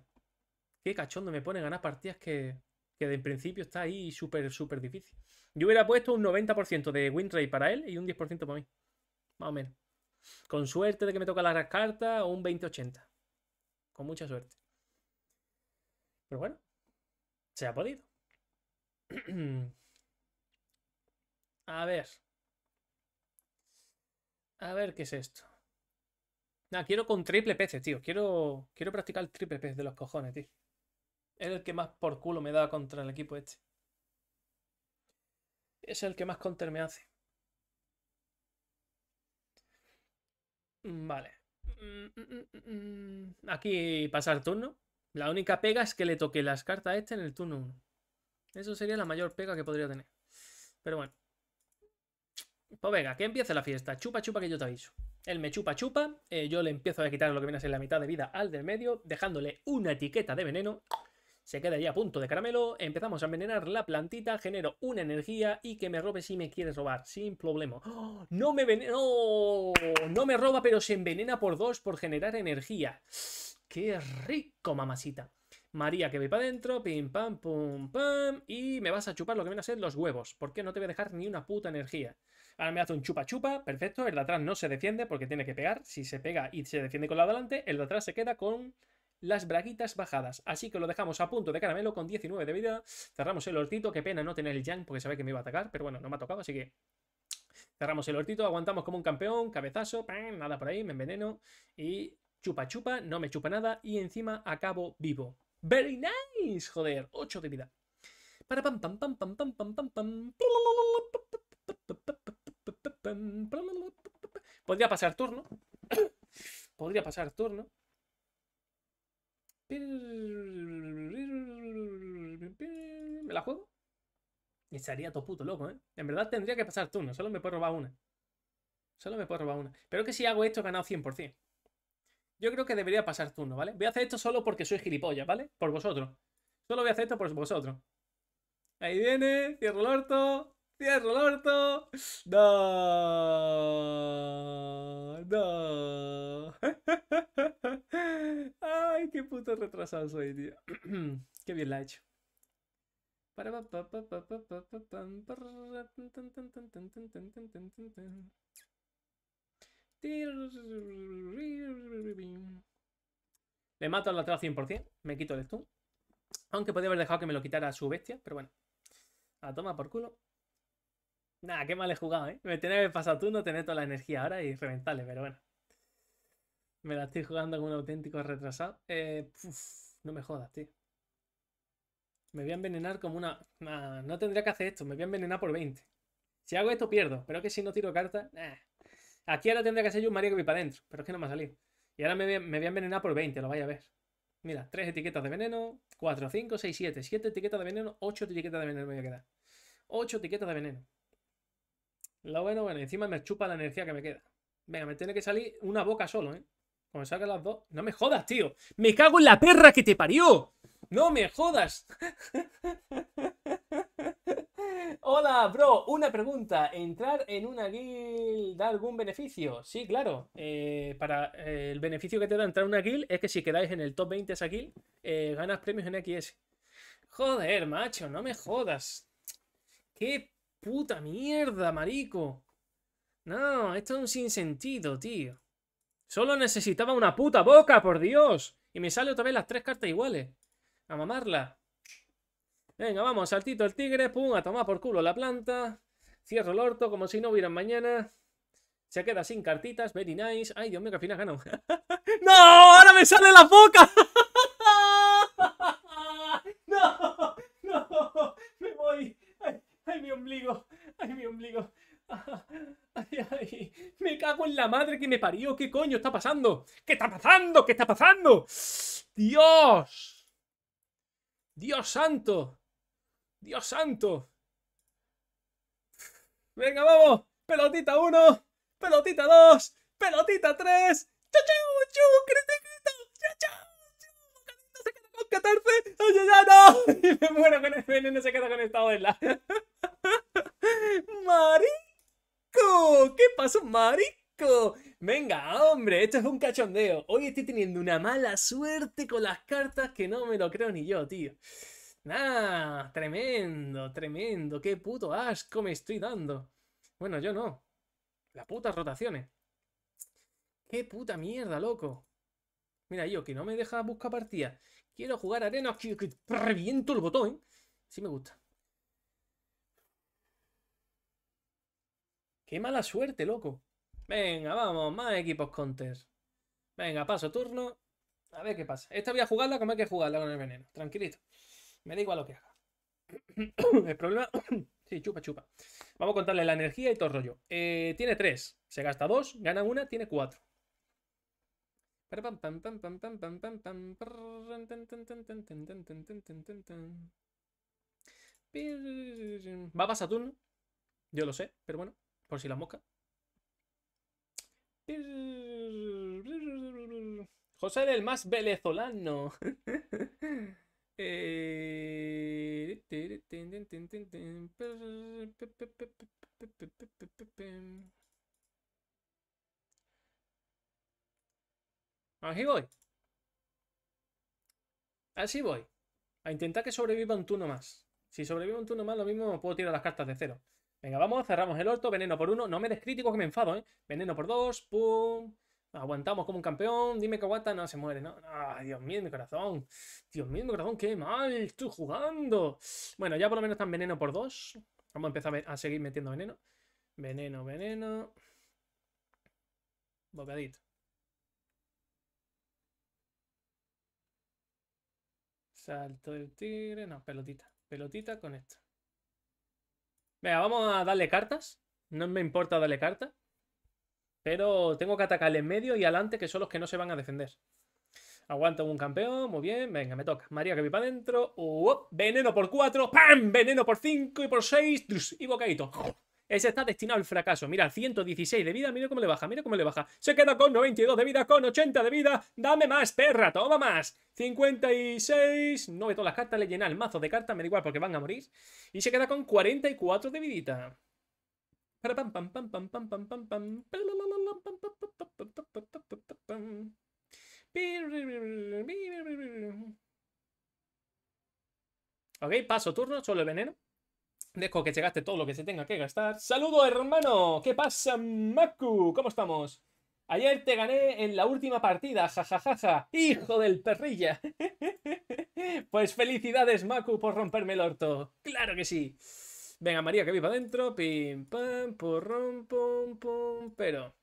Qué cachondo me pone ganar partidas que, que de principio está ahí súper, súper difícil. Yo hubiera puesto un 90% de win rate para él y un 10% para mí. Más o menos. Con suerte de que me toca la cartas o un 20-80. Con mucha suerte. Pero bueno, se ha podido. A ver. A ver qué es esto. Nada, quiero con triple peces, tío. Quiero, quiero practicar el triple pez de los cojones, tío. Es el que más por culo me da contra el equipo este. Es el que más counter me hace. Mm, vale. Mm, mm, Aquí pasar turno. La única pega es que le toque las cartas a este en el turno 1. Eso sería la mayor pega que podría tener. Pero bueno. Pues venga, que empiece la fiesta. Chupa, chupa, que yo te aviso. Él me chupa, chupa. Eh, yo le empiezo a quitar lo que viene a ser la mitad de vida al del medio, dejándole una etiqueta de veneno se queda ya a punto de caramelo, empezamos a envenenar la plantita, genero una energía y que me robe si me quieres robar, sin problema. ¡Oh! No me ven no me roba, pero se envenena por dos por generar energía. ¡Qué rico, mamacita! María que ve para adentro, pim pam pum pam, y me vas a chupar lo que viene a ser los huevos, porque no te voy a dejar ni una puta energía. Ahora me hace un chupa chupa, perfecto, el de atrás no se defiende porque tiene que pegar, si se pega y se defiende con la de adelante, el de atrás se queda con las braguitas bajadas. Así que lo dejamos a punto de caramelo con 19 de vida. Cerramos el hortito. Qué pena no tener el Yang porque sabía que me iba a atacar. Pero bueno, no me ha tocado, así que cerramos el hortito. Aguantamos como un campeón. Cabezazo. Nada por ahí. Me enveneno. Y chupa chupa. No me chupa nada. Y encima acabo vivo. Very nice. Joder. 8 de vida. Para pam pam pam pam pam pam pam pam. Podría pasar turno. Podría pasar turno. ¿Me la juego? Y estaría todo puto loco, ¿eh? En verdad tendría que pasar turno, solo me puedo robar una. Solo me puedo robar una. Pero que si hago esto he ganado 100%. Yo creo que debería pasar turno, ¿vale? Voy a hacer esto solo porque soy gilipollas, ¿vale? Por vosotros. Solo voy a hacer esto por vosotros. Ahí viene, cierro el orto, cierro el orto. No. No. Ay, qué puto retrasado soy, tío. qué bien la he hecho. Le mato al lateral 100%, me quito el stun. Aunque podría haber dejado que me lo quitara su bestia, pero bueno. A toma por culo. Nada, qué mal he jugado, ¿eh? Me tenía que pasar tú, no tener toda la energía ahora y reventarle, pero bueno. Me la estoy jugando como un auténtico retrasado. Eh, no me jodas, tío. Me voy a envenenar como una... no tendría que hacer esto, me voy a envenenar por 20. Si hago esto, pierdo. Pero es que si no tiro cartas... Eh. Aquí ahora tendría que hacer yo un Mario que vi para adentro. Pero es que no me ha salido. Y ahora me voy, a, me a envenenar por 20, lo vaya a ver. Mira, 3 etiquetas de veneno, 4, 5, 6, 7. 7 etiquetas de veneno, 8 etiquetas de veneno me voy a quedar. 8 etiquetas de veneno. Lo bueno, bueno, encima me chupa la energía que me queda. Venga, me tiene que salir una boca solo, ¿eh? Cuando me las dos. No me jodas, tío. Me cago en la perra que te parió. No me jodas. Hola, bro. Una pregunta. ¿Entrar en una guild da algún beneficio? Sí, claro. Eh, para eh, el beneficio que te da entrar en una guild es que si quedáis en el top 20 esa guild, eh, ganas premios en XS. Joder, macho, no me jodas. Qué puta mierda, marico. No, esto es un sinsentido, tío. Solo necesitaba una puta boca, por Dios. Y me sale otra vez las tres cartas iguales. A mamarla. Venga, vamos, saltito el tigre, pum, a tomar por culo la planta. Cierro el orto como si no hubiera mañana. Se queda sin cartitas, very nice. Ay, Dios mío, que al final ¡No! ¡Ahora me sale la boca! ¡Ay, mi ombligo! ¡Ay, mi ombligo! ¡Ay, ay! ¡Me cago en la madre que me parió! ¿Qué coño está pasando? ¿Qué está pasando? ¿Qué está pasando? ¡Dios! ¡Dios santo! ¡Dios santo! ¡Venga, vamos! ¡Pelotita 1! ¡Pelotita 2! ¡Pelotita 3! ¡Chau, chau! ¡Chau! ¡Cristicrito! ¡Chau, chau chau chau chau 14, ay! ya no. Y me muero con el veneno, se queda conectado en la. ¡Marico! ¿Qué pasó, marico? Venga, hombre, esto es un cachondeo. Hoy estoy teniendo una mala suerte con las cartas que no me lo creo ni yo, tío. Nah, tremendo, tremendo. Qué puto asco me estoy dando. Bueno, yo no. Las putas rotaciones. Qué puta mierda, loco. Mira, yo que no me deja buscar partidas... Quiero jugar arena. Reviento el botón. Sí me gusta. Qué mala suerte, loco. Venga, vamos. Más equipos counter. Venga, paso turno. A ver qué pasa. Esta voy a jugarla como hay que jugarla con el veneno. Tranquilito. Me da igual lo que haga. el problema... sí, chupa, chupa. Vamos a contarle la energía y todo el rollo. Eh, tiene tres. Se gasta dos. gana una. tiene cuatro. Va para Yo lo sé, pero bueno, por si la mosca. José era el más venezolano. Así voy. Así voy. A intentar que sobreviva un turno más. Si sobrevive un turno más, lo mismo puedo tirar las cartas de cero. Venga, vamos, cerramos el orto. Veneno por uno. No me des crítico que me enfado, ¿eh? Veneno por dos. Pum. Aguantamos como un campeón. Dime que aguanta. No, se muere, ¿no? Ay, Dios mío, mi corazón. Dios mío, mi corazón. Qué mal. Estoy jugando. Bueno, ya por lo menos están veneno por dos. Vamos a empezar a seguir metiendo veneno. Veneno, veneno. Bocadito. Salto del tigre. No, pelotita. Pelotita con esto. Venga, vamos a darle cartas. No me importa darle cartas. Pero tengo que atacarle en medio y adelante, que son los que no se van a defender. Aguanto un campeón, muy bien, venga, me toca. María que vi para adentro. Uh, oh, veneno por cuatro. ¡pam! Veneno por cinco y por 6. Y bocadito. Ese está destinado al fracaso. Mira, 116 de vida, mira cómo le baja, mira cómo le baja. Se queda con 92 de vida, con 80 de vida. Dame más, perra, toma más. 56, no ve todas las cartas, le llena el mazo de cartas, me da igual porque van a morir. Y se queda con 44 de vidita. Ok, paso turno, solo el veneno. Dejo que se todo lo que se tenga que gastar. ¡Saludo, hermano! ¿Qué pasa, Maku? ¿Cómo estamos? Ayer te gané en la última partida, jajajaja, hijo del perrilla. pues felicidades, Maku, por romperme el orto. Claro que sí. Venga, María, que viva adentro. Pim, pam, porrón, pum, pum! pero...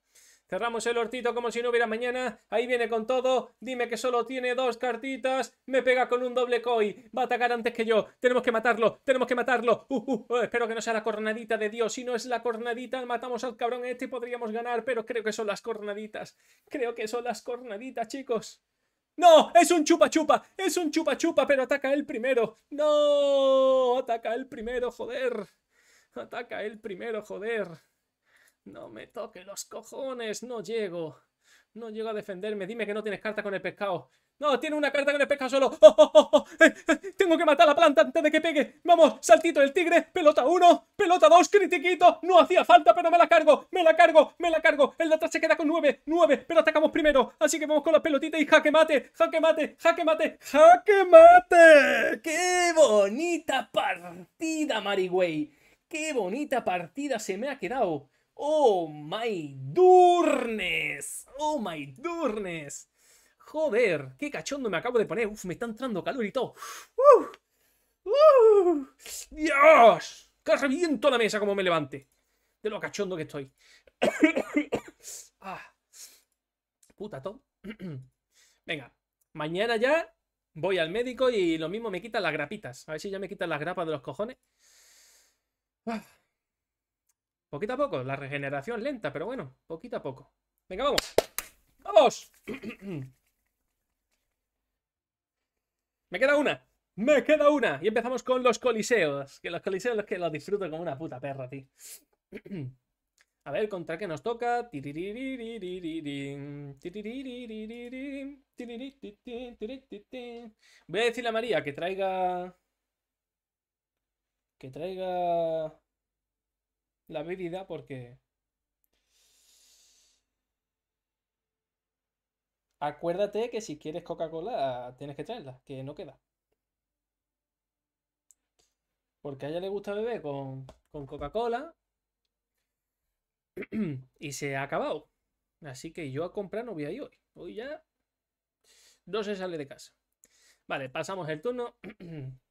Cerramos el hortito como si no hubiera mañana. Ahí viene con todo. Dime que solo tiene dos cartitas. Me pega con un doble koi. Va a atacar antes que yo. Tenemos que matarlo. Tenemos que matarlo. Uh, uh, uh. Espero que no sea la cornadita de Dios. Si no es la cornadita, matamos al cabrón este y podríamos ganar. Pero creo que son las cornaditas. Creo que son las cornaditas, chicos. ¡No! ¡Es un chupa chupa! ¡Es un chupa chupa! Pero ataca el primero. ¡No! Ataca el primero, joder. Ataca el primero, joder. No me toque los cojones, no llego. No llego a defenderme. Dime que no tienes carta con el pescado. No, tiene una carta con el pescado solo. ¡Oh, oh, oh, oh. Eh, eh, Tengo que matar a la planta antes de que pegue. Vamos, saltito del tigre. Pelota 1, pelota 2, critiquito. No hacía falta, pero me la cargo. Me la cargo, me la cargo. El de atrás se queda con 9, 9. Pero atacamos primero. Así que vamos con la pelotita y jaque mate. Jaque mate, jaque mate, jaque mate. ¡Qué bonita partida, Marigüey! ¡Qué bonita partida se me ha quedado! Oh my durnes. Oh my durnes. Joder, qué cachondo me acabo de poner. Uf, me está entrando calor y todo. ¡Uf! Dios. la mesa como me levante. De lo cachondo que estoy. Ah. Puta todo. Venga, mañana ya voy al médico y lo mismo me quitan las grapitas. A ver si ya me quitan las grapas de los cojones. Ah. Poquito a poco, la regeneración lenta, pero bueno, poquito a poco. Venga, vamos. ¡Vamos! Me queda una. Me queda una. Y empezamos con los coliseos. Que los coliseos los que los disfruto como una puta perra, tío. A ver, ¿contra qué nos toca? Voy a decirle a María que traiga... Que traiga la bebida porque... Acuérdate que si quieres Coca-Cola ah, tienes que traerla, que no queda. Porque a ella le gusta beber con, con Coca-Cola y se ha acabado. Así que yo a comprar no voy a ir hoy. Hoy ya no se sale de casa. Vale, pasamos el turno.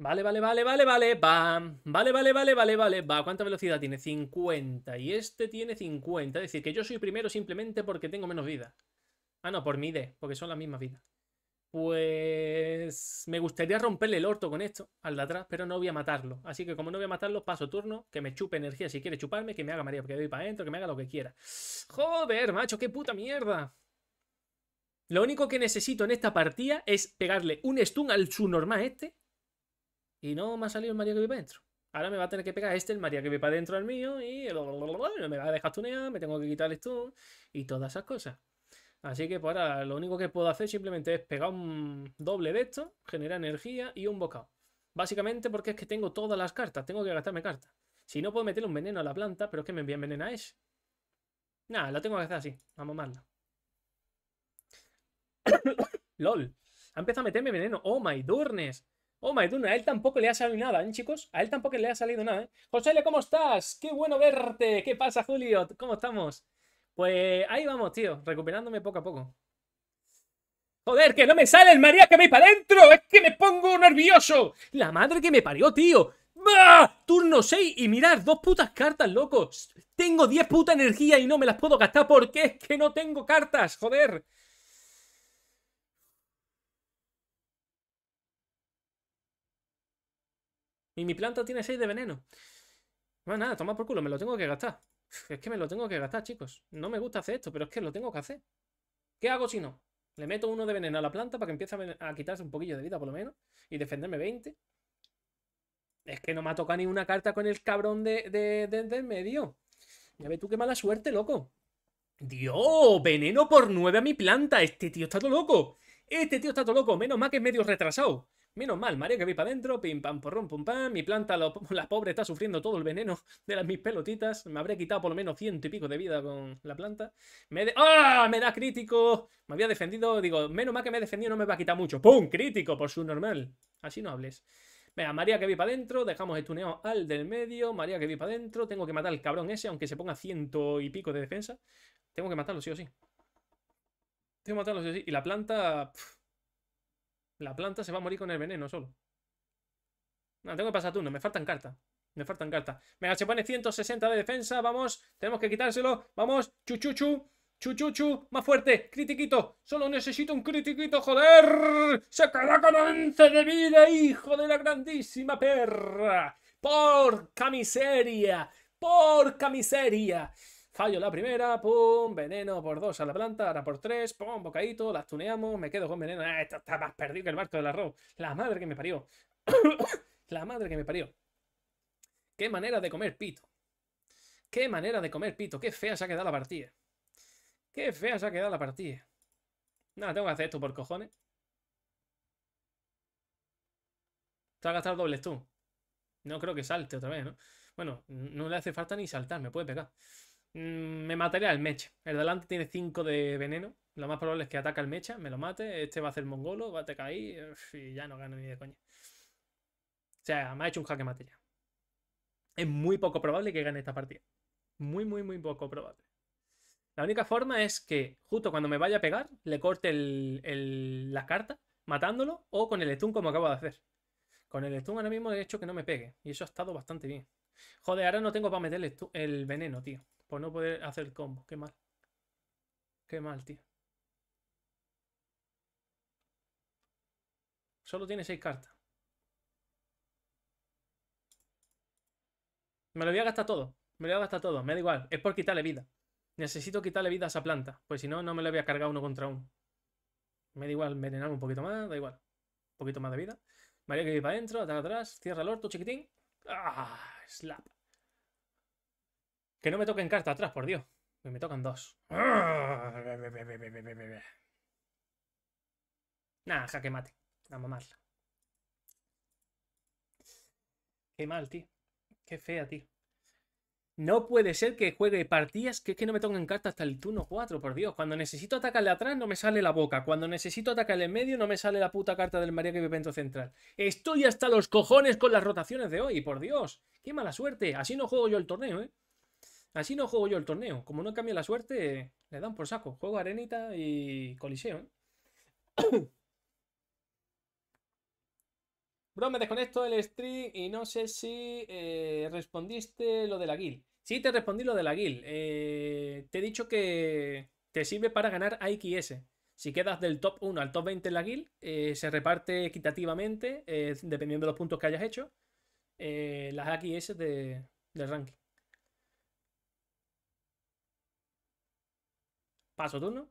Vale, vale, vale, vale, vale, va. Vale, vale, vale, vale, vale, va. ¿Cuánta velocidad tiene? 50. Y este tiene 50. Es decir, que yo soy primero simplemente porque tengo menos vida. Ah, no, por mi de porque son las mismas vidas. Pues... Me gustaría romperle el orto con esto, al de atrás, pero no voy a matarlo. Así que como no voy a matarlo, paso turno, que me chupe energía si quiere chuparme, que me haga María, porque doy para adentro, que me haga lo que quiera. Joder, macho, qué puta mierda. Lo único que necesito en esta partida es pegarle un stun al subnormal este y no me ha salido el María que vi para dentro. Ahora me va a tener que pegar este, el María que vi para dentro al mío, y me va a dejar tunear, me tengo que quitar esto y todas esas cosas. Así que para pues, ahora lo único que puedo hacer simplemente es pegar un doble de esto, generar energía y un bocado. Básicamente porque es que tengo todas las cartas, tengo que gastarme cartas. Si no puedo meterle un veneno a la planta, pero es que me envía veneno a Nada, la tengo que hacer así, vamos a LOL, ha empezado a meterme veneno. ¡Oh, my durnes! Oh my a él tampoco le ha salido nada, ¿eh, chicos? A él tampoco le ha salido nada, ¿eh? José, ¿cómo estás? ¡Qué bueno verte! ¿Qué pasa, Julio? ¿Cómo estamos? Pues ahí vamos, tío, recuperándome poco a poco. Joder, que no me sale el María que me para adentro. Es que me pongo nervioso. La madre que me parió, tío. ¡Bah! Turno 6 y mirad, dos putas cartas, locos. Tengo 10 puta energía y no me las puedo gastar porque es que no tengo cartas, joder. Y mi planta tiene 6 de veneno. Más nada, toma por culo, me lo tengo que gastar. Es que me lo tengo que gastar, chicos. No me gusta hacer esto, pero es que lo tengo que hacer. ¿Qué hago si no? Le meto uno de veneno a la planta para que empiece a, quitarse un poquillo de vida, por lo menos. Y defenderme 20. Es que no me ha tocado ni una carta con el cabrón de, de, del medio. Ya ve tú qué mala suerte, loco. Dios, veneno por 9 a mi planta. Este tío está todo loco. Este tío está todo loco. Menos mal que es medio retrasado. Menos mal, María que vi para adentro, pim pam porrón pum pam, mi planta, la pobre, está sufriendo todo el veneno de las, mis pelotitas, me habré quitado por lo menos ciento y pico de vida con la planta. Me ¡Ah! ¡Me da crítico! Me había defendido, digo, menos mal que me he defendido, no me va a quitar mucho. ¡Pum! Crítico, por su normal. Así no hables. Venga, María que vi para adentro, dejamos tuneo al del medio, María que vi para adentro, tengo que matar al cabrón ese, aunque se ponga ciento y pico de defensa. Tengo que matarlo sí o sí. Tengo que matarlo sí o sí. Y la planta... La planta se va a morir con el veneno solo. No, tengo que pasar turno. Me faltan cartas. Me faltan cartas. Venga, se pone 160 de defensa. Vamos. Tenemos que quitárselo. Vamos. Chuchuchu. Chuchuchu. Más fuerte. Critiquito. Solo necesito un critiquito. Joder. Se queda con once de vida. Hijo de la grandísima perra. ¡Por miseria. ¡Por miseria. Fallo la primera, pum, veneno por dos a la planta, ahora por tres, pum, bocadito, las tuneamos, me quedo con veneno. Ah, esto está más perdido que el barco del arroz. La madre que me parió. la madre que me parió. Qué manera de comer pito. Qué manera de comer pito. Qué fea se ha quedado la partida. Qué fea se ha quedado la partida. Nada, tengo que hacer esto por cojones. Te va a gastar dobles tú. No creo que salte otra vez, ¿no? Bueno, no le hace falta ni saltar, me puede pegar. Mm, me mataría al mecha. El delante tiene 5 de veneno. Lo más probable es que ataque al mecha, me lo mate. Este va a hacer mongolo, va a te caer. y ya no gano ni de coña. O sea, me ha hecho un jaque mate ya. Es muy poco probable que gane esta partida. Muy, muy, muy poco probable. La única forma es que justo cuando me vaya a pegar, le corte la carta matándolo o con el stun como acabo de hacer. Con el stun ahora mismo he hecho que no me pegue y eso ha estado bastante bien. Joder, ahora no tengo para meterle el veneno, tío. Por no poder hacer el combo. Qué mal. Qué mal, tío. Solo tiene seis cartas. Me lo voy a gastar todo. Me lo voy a gastar todo. Me da igual. Es por quitarle vida. Necesito quitarle vida a esa planta. Pues si no, no me lo voy a cargar uno contra uno. Me da igual envenenar un poquito más. Da igual. Un poquito más de vida. María que ir para adentro, atrás, atrás. Cierra el orto, chiquitín. ¡Ah! Slap. Que no me toquen carta atrás, por Dios. Que me tocan dos. Nada, jaque mate. Vamos a Qué mal, tío. Qué fea, tío. No puede ser que juegue partidas que es que no me toquen carta hasta el turno 4, por Dios. Cuando necesito atacarle atrás no me sale la boca. Cuando necesito atacarle en medio no me sale la puta carta del María que vive central. Estoy hasta los cojones con las rotaciones de hoy, por Dios. Qué mala suerte. Así no juego yo el torneo, ¿eh? Así no juego yo el torneo. Como no cambia la suerte, le dan por saco. Juego arenita y coliseo, ¿eh? Bro, me desconecto del stream y no sé si eh, respondiste lo de la guild. Sí, te respondí lo de la guild. Eh, te he dicho que te sirve para ganar AXS. Si quedas del top 1 al top 20 en la guild, eh, se reparte equitativamente, dependiendo de los puntos que hayas hecho, las AXS de, del ranking. Paso turno.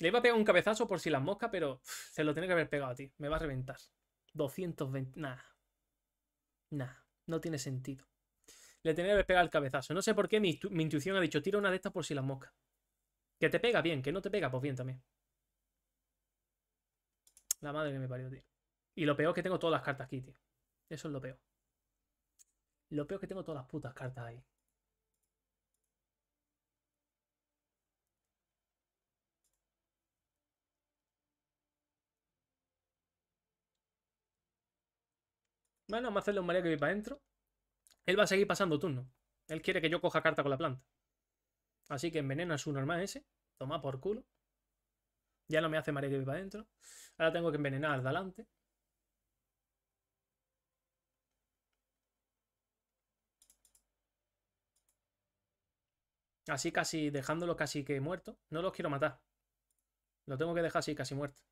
Le iba a pegar un cabezazo por si las moscas, pero se lo tiene que haber pegado, a ti. Me va a reventar. 220. Nada. Nada. No tiene sentido. Le tenía que pegar el cabezazo. No sé por qué mi, intuición ha dicho, tira una de estas por si las moscas. Que te pega bien, que no te pega, pues bien también. La madre que me parió, tío. Y lo peor es que tengo todas las cartas aquí, tío. Eso es lo peor. Lo peor es que tengo todas las putas cartas ahí. Bueno, vamos a hacerle un mareo que para adentro. Él va a seguir pasando turno. Él quiere que yo coja carta con la planta. Así que envenena su normal ese. Toma por culo. Ya no me hace mareo que para adentro. Ahora tengo que envenenar al delante. Así casi, dejándolo casi que muerto. No los quiero matar. Lo tengo que dejar así casi muerto.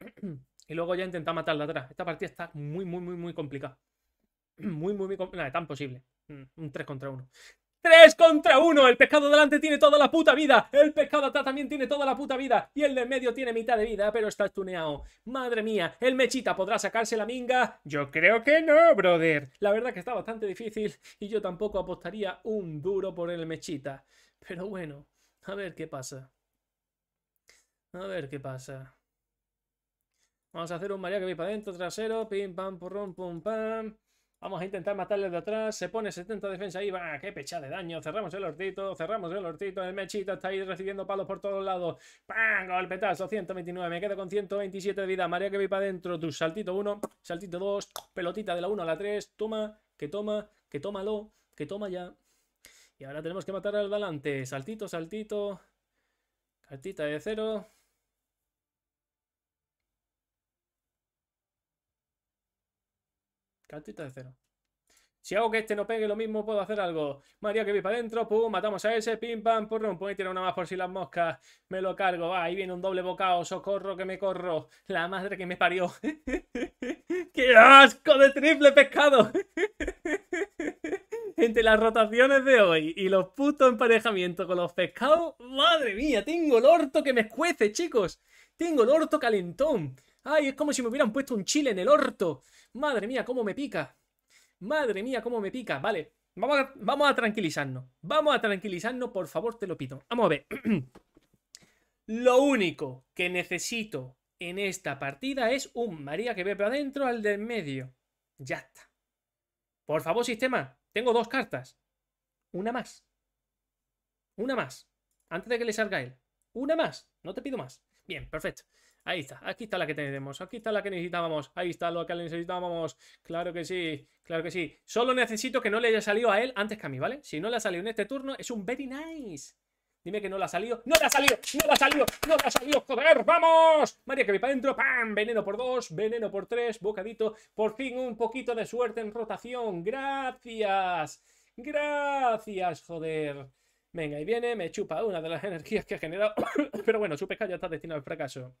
y luego ya intenta matarla atrás. Esta partida está muy, muy, muy, muy complicada. Muy, muy, muy complicada. tan posible. Mm, un 3 contra 1. 3 contra 1, el pescado delante tiene toda la puta vida, el pescado atrás también tiene toda la puta vida y el de medio tiene mitad de vida, pero está estuneado. Madre mía, el mechita podrá sacarse la minga. Yo creo que no, brother. La verdad que está bastante difícil y yo tampoco apostaría un duro por el mechita. Pero bueno, a ver qué pasa. A ver qué pasa. Vamos a hacer un María que vi para adentro, trasero, pim, pam, purrón, pum, pam. Vamos a intentar matarle de atrás. Se pone 70 defensa ahí. Va, qué pecha de daño. Cerramos el hortito, cerramos el hortito. El mechita está ahí recibiendo palos por todos lados. ¡Pam! Golpetazo, 129. Me quedo con 127 de vida. María que vi para adentro. Tu saltito 1, saltito 2, pelotita de la 1 a la 3. Toma, que toma, que toma lo, que toma ya. Y ahora tenemos que matar al balante. Saltito, saltito. Cartita de cero. Cartita de cero. Si hago que este no pegue, lo mismo puedo hacer algo. María que vi para adentro, pum, matamos a ese, pim, pam, purrum, pum, tirar una más por si las moscas. Me lo cargo, ahí viene un doble bocado, socorro que me corro. La madre que me parió. ¡Qué asco de triple pescado! Entre las rotaciones de hoy y los putos emparejamientos con los pescados, madre mía, tengo el orto que me escuece, chicos. Tengo el orto calentón. Ay, es como si me hubieran puesto un chile en el orto. Madre mía, cómo me pica. Madre mía, cómo me pica. Vale, vamos a, vamos a tranquilizarnos. Vamos a tranquilizarnos, por favor, te lo pido. Vamos a ver. lo único que necesito en esta partida es un María que ve para adentro al del medio. Ya está. Por favor, sistema. Tengo dos cartas. Una más. Una más. Antes de que le salga él. Una más. No te pido más. Bien, perfecto. Ahí está, aquí está la que tenemos, aquí está la que necesitábamos, ahí está lo que necesitábamos, claro que sí, claro que sí. Solo necesito que no le haya salido a él antes que a mí, ¿vale? Si no le ha salido en este turno, es un very nice. Dime que no le ha salido. ¡No le ha salido! ¡No le ha salido! ¡No le ha salido! ¡Joder! ¡Vamos! María que vi para adentro. ¡Pam! Veneno por dos. Veneno por tres. Bocadito. Por fin un poquito de suerte en rotación. ¡Gracias! ¡Gracias! ¡Joder! Venga, y viene, me chupa una de las energías que ha generado. Pero bueno, su pesca ya está destinado al fracaso.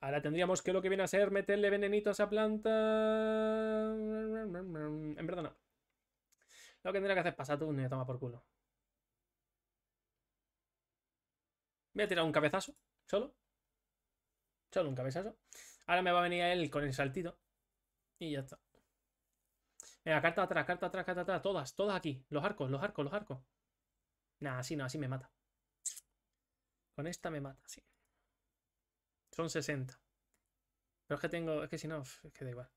Ahora tendríamos que lo que viene a ser meterle venenito a esa planta... En verdad no. Lo que tendría que hacer es pasar turno y por culo. Voy a tirar un cabezazo, solo. Solo un cabezazo. Ahora me va a venir él con el saltito. Y ya está. Venga, carta atrás, carta atrás, carta atrás. Todas, todas aquí. Los arcos, los arcos, los arcos. Nah, así no, así me mata. Con esta me mata, sí. Son 60. Pero es que tengo. Es que si no, es que da igual.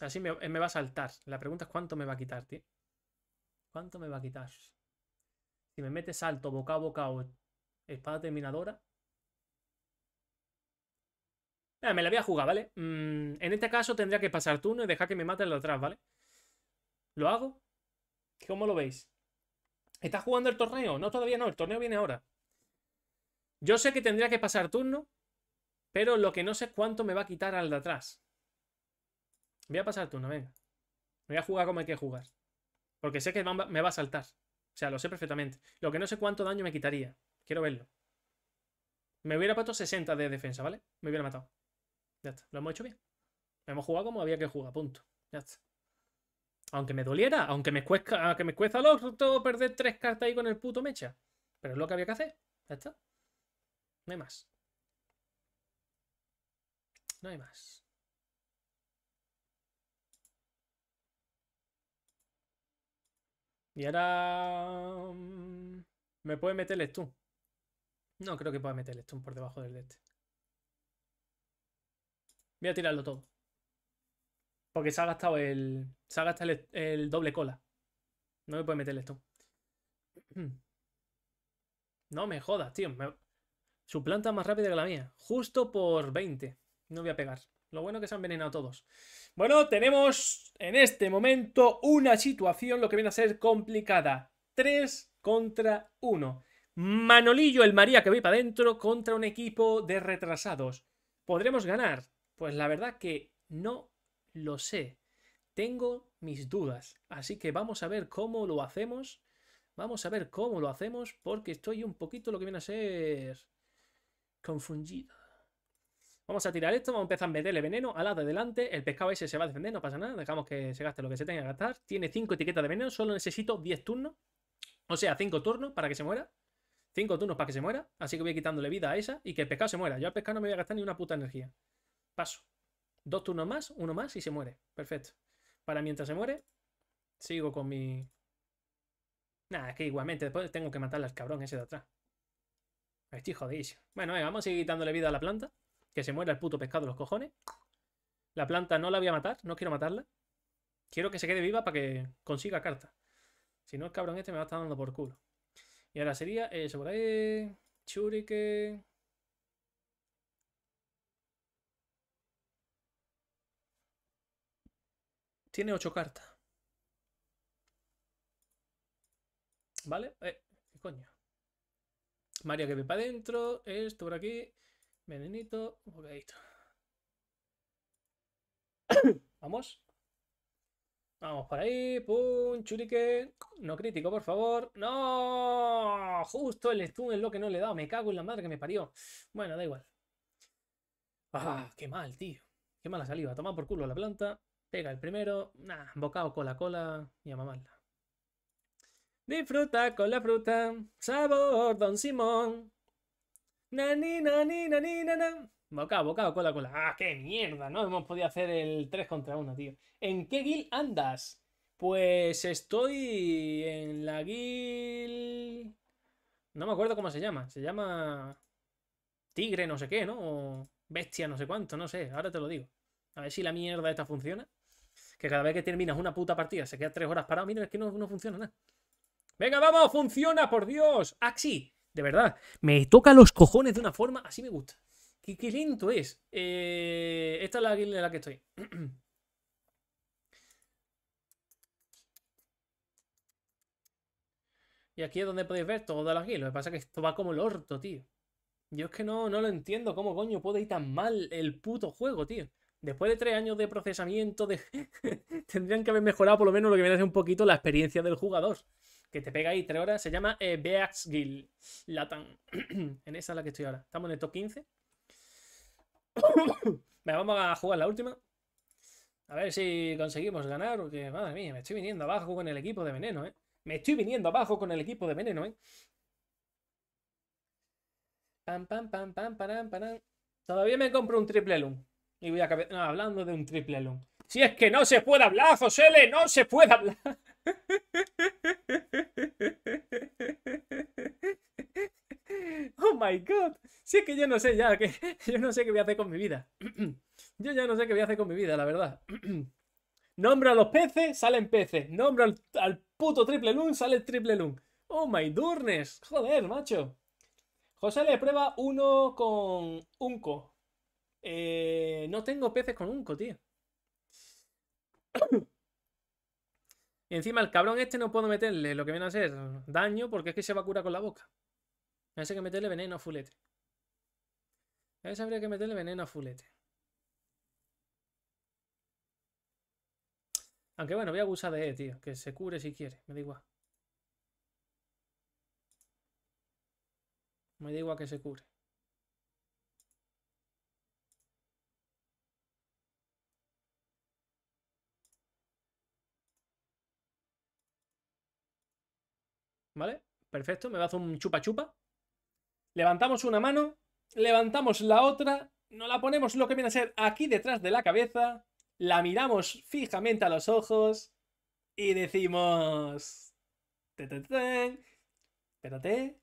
Así eh, me, va a saltar. La pregunta es cuánto me va a quitar, tío. ¿Cuánto me va a quitar? Si me mete salto, boca a boca o espada terminadora. Mira, ah, me la voy a jugar, ¿vale? Mm, en este caso tendría que pasar turno y dejar que me mate el de atrás, ¿vale? ¿Lo hago? ¿Cómo lo veis? ¿Está jugando el torneo? No, todavía no, el torneo viene ahora. Yo sé que tendría que pasar turno, pero lo que no sé es cuánto me va a quitar al de atrás. Voy a pasar turno, venga. Voy a jugar como hay que jugar. Porque sé que me va a saltar. O sea, lo sé perfectamente. Lo que no sé cuánto daño me quitaría. Quiero verlo. Me hubiera puesto 60 de defensa, ¿vale? Me hubiera matado. Ya está. Lo hemos hecho bien. Hemos jugado como había que jugar, punto. Ya está. Aunque me doliera, aunque me cuesta aunque me cuesta los, todo perder tres cartas ahí con el puto mecha. Pero es lo que había que hacer. Ya está. No hay más. No hay más. Y ahora... Mm, me puede meter el stun. No creo que pueda meter el stun por debajo del de este. Voy a tirarlo todo. Porque se ha gastado el. Se ha gastado el, doble cola. No me puede meterle esto. No me jodas, tío. Su planta es más rápida que la mía. Justo por 20. No voy a pegar. Lo bueno es que se han envenenado todos. Bueno, tenemos en este momento una situación lo que viene a ser complicada. 3 contra 1. Manolillo, el María que voy para adentro contra un equipo de retrasados. ¿Podremos ganar? Pues la verdad que no lo sé. Tengo mis dudas. Así que vamos a ver cómo lo hacemos. Vamos a ver cómo lo hacemos porque estoy un poquito lo que viene a ser confundido. Vamos a tirar esto, vamos a empezar a meterle veneno al lado de delante. El pescado ese se va a defender, no pasa nada. Dejamos que se gaste lo que se tenga que gastar. Tiene 5 etiquetas de veneno, solo necesito 10 turnos. O sea, 5 turnos para que se muera. 5 turnos para que se muera. Así que voy quitándole vida a esa y que el pescado se muera. Yo al pescado no me voy a gastar ni una puta energía. Paso. Dos turnos más, uno más y se muere. Perfecto. Para mientras se muere, sigo con mi... Nada, es que igualmente después tengo que matarle al cabrón ese de atrás. Estoy jodido. Bueno, vamos a seguir dándole vida a la planta. Que se muera el puto pescado de los cojones. La planta no la voy a matar, no quiero matarla. Quiero que se quede viva para que consiga carta. Si no, el cabrón este me va a estar dando por culo. Y ahora sería eso por ahí. Churique. Tiene 8 cartas. ¿Vale? Eh, ¿Qué coño? María que ve para adentro. Esto por aquí. Venenito. Vamos. Vamos por ahí. Pum. ¡Churique! No crítico, por favor. ¡No! Justo el stun es lo que no le he dado. Me cago en la madre que me parió. Bueno, da igual. ¡Ah! ¡Qué mal, tío! ¡Qué mala saliva! Toma por culo la planta. Pega el primero. Nah, bocado cola cola y a mamarla. Disfruta con la fruta. Sabor, don Simón. Nani, nani, nani, nana. Bocado, bocado, cola, cola. ¡Ah, qué mierda! No hemos podido hacer el 3 contra 1, tío. ¿En qué guild andas? Pues estoy en la guild... No me acuerdo cómo se llama. Se llama... Tigre no sé qué, ¿no? O bestia no sé cuánto, no sé. Ahora te lo digo. A ver si la mierda esta funciona. Que cada vez que terminas una puta partida se queda tres horas parado. Mira, es que no, funciona nada. Venga, vamos, funciona, por Dios. Axi, ah, de verdad. Me toca los cojones de una forma, así me gusta. Qué, qué lento es. Eh, esta es la en la que estoy. Y aquí es donde podéis ver todas las guías. Lo que pasa es que esto va como el orto, tío. Yo es que no, no lo entiendo. ¿Cómo coño puede ir tan mal el puto juego, tío? después de tres años de procesamiento, tendrían que haber mejorado por lo menos lo que viene hace un poquito la experiencia del jugador. Que te pega ahí tres horas. Se llama eh, Latan, en esa es la que estoy ahora. Estamos en el top 15. me vamos a jugar la última. A ver si conseguimos ganar, porque madre mía, me estoy viniendo abajo con el equipo de veneno, ¿eh? Me estoy viniendo abajo con el equipo de veneno, ¿eh? Pam, pam, pam, pam, Todavía me compro un triple loom. Y voy a hablando de un triple Lung. Si es que no se puede hablar, Josele, no se puede hablar. Oh my god. Si es que yo no sé ya que yo no sé qué voy a hacer con mi vida. Yo ya no sé qué voy a hacer con mi vida, la verdad. Nombra a los peces, salen peces. Nombra al, puto triple Lung, sale el triple Lung. Oh my durnes. Joder, macho. José le prueba uno con un unco. Eh, no tengo peces con unco, tío. encima el cabrón este no puedo meterle lo que viene a ser daño porque es que se va a curar con la boca. A hay que meterle veneno a fulete. A habría que meterle veneno a fulete. Aunque bueno, voy a abusar de él, tío. Que se cure si quiere. Me da igual. Me da igual que se cure. ¿Vale? Perfecto, me va a hacer un chupa chupa. Levantamos una mano, levantamos la otra, nos la ponemos lo que viene a ser aquí detrás de la cabeza, la miramos fijamente a los ojos y decimos... Espérate,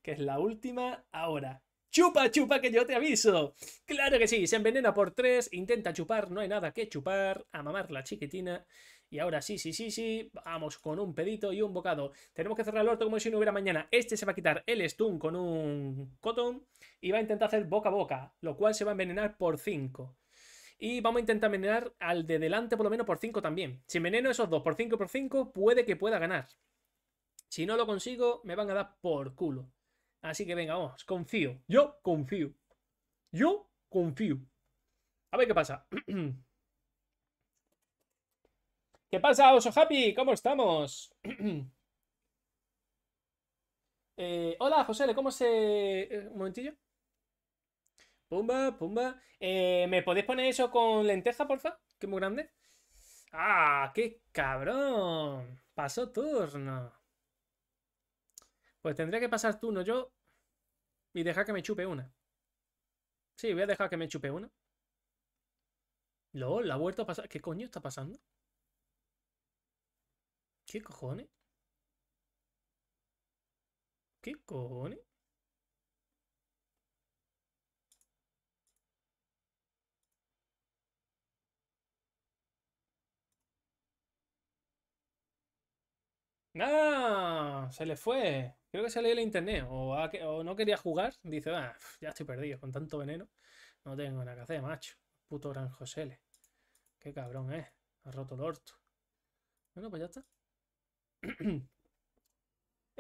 que es la última ahora. ¡Chupa, chupa, que yo te aviso! ¡Claro que sí! Se envenena por tres, intenta chupar, no hay nada que chupar, a mamar la chiquitina... Y ahora sí, sí, sí, sí, vamos con un pedito y un bocado. Tenemos que cerrar el orto como si no hubiera mañana. Este se va a quitar el stun con un cotón. y va a intentar hacer boca a boca, lo cual se va a envenenar por 5. Y vamos a intentar envenenar al de delante por lo menos por 5 también. Si enveneno esos dos por 5 por 5, puede que pueda ganar. Si no lo consigo, me van a dar por culo. Así que venga, vamos, confío. Yo confío. Yo confío. A ver qué pasa. ¿Qué pasa, Oso Happy? ¿Cómo estamos? Eh, hola, José, ¿cómo se...? Eh, un momentillo. Pumba, pumba. Eh, ¿Me podéis poner eso con lenteja, porfa? Que es muy grande. ¡Ah, qué cabrón! Pasó turno. Pues tendría que pasar turno yo y dejar que me chupe una. Sí, voy a dejar que me chupe una. LOL, la vuelto a pasar. ¿Qué coño está pasando? ¿Qué cojones? ¿Qué cojones? Nah, Se le fue. Creo que se le dio el internet. O, no quería jugar. Dice, ah, ya estoy perdido. Con tanto veneno. No tengo nada que hacer, macho. Puto gran Josele. Qué cabrón, eh. Ha roto el orto. Bueno, pues ya está.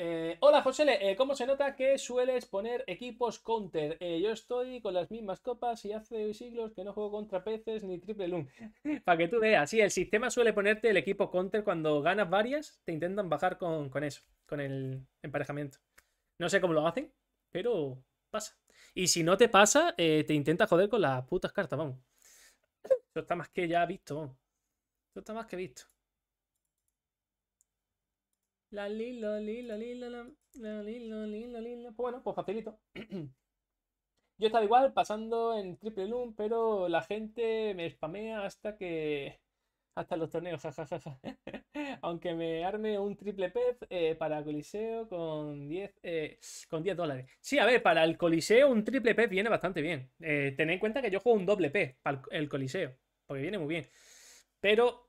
Eh, hola José, como eh, ¿cómo se nota que sueles poner equipos counter? Eh, yo estoy con las mismas copas y hace siglos que no juego contra peces ni triple loom. Para que tú veas, sí, el sistema suele ponerte el equipo counter cuando ganas varias, te intentan bajar con, eso, con el emparejamiento. No sé cómo lo hacen, pero pasa. Y si no te pasa, te intenta joder con las putas cartas, vamos. está más que ya visto, vamos. está más que visto. La lila la lila la lilo la lilo Pues bueno, pues facilito. Yo estaba igual pasando en triple loom, pero la gente me spamea hasta que. hasta los torneos, Aunque me arme un triple pez eh, para Coliseo con 10 eh, con 10 dólares. Sí, a ver, para el Coliseo un triple pez viene bastante bien. Eh, tened en cuenta que yo juego un doble pez para el Coliseo, porque viene muy bien. Pero.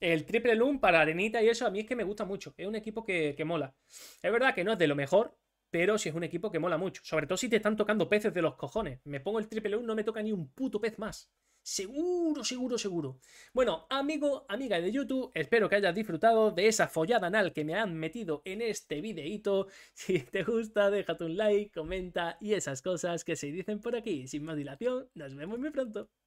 El triple loom para arenita y eso a mí es que me gusta mucho. Es un equipo que, mola. Es verdad que no es de lo mejor, pero sí es un equipo que mola mucho. Sobre todo si te están tocando peces de los cojones. Me pongo el triple loom, no me toca ni un puto pez más. Seguro, seguro, seguro. Bueno, amigo, amiga de YouTube, espero que hayas disfrutado de esa follada anal que me han metido en este videíto. Si te gusta, déjate un like, comenta y esas cosas que se dicen por aquí. Sin más dilación, nos vemos muy pronto.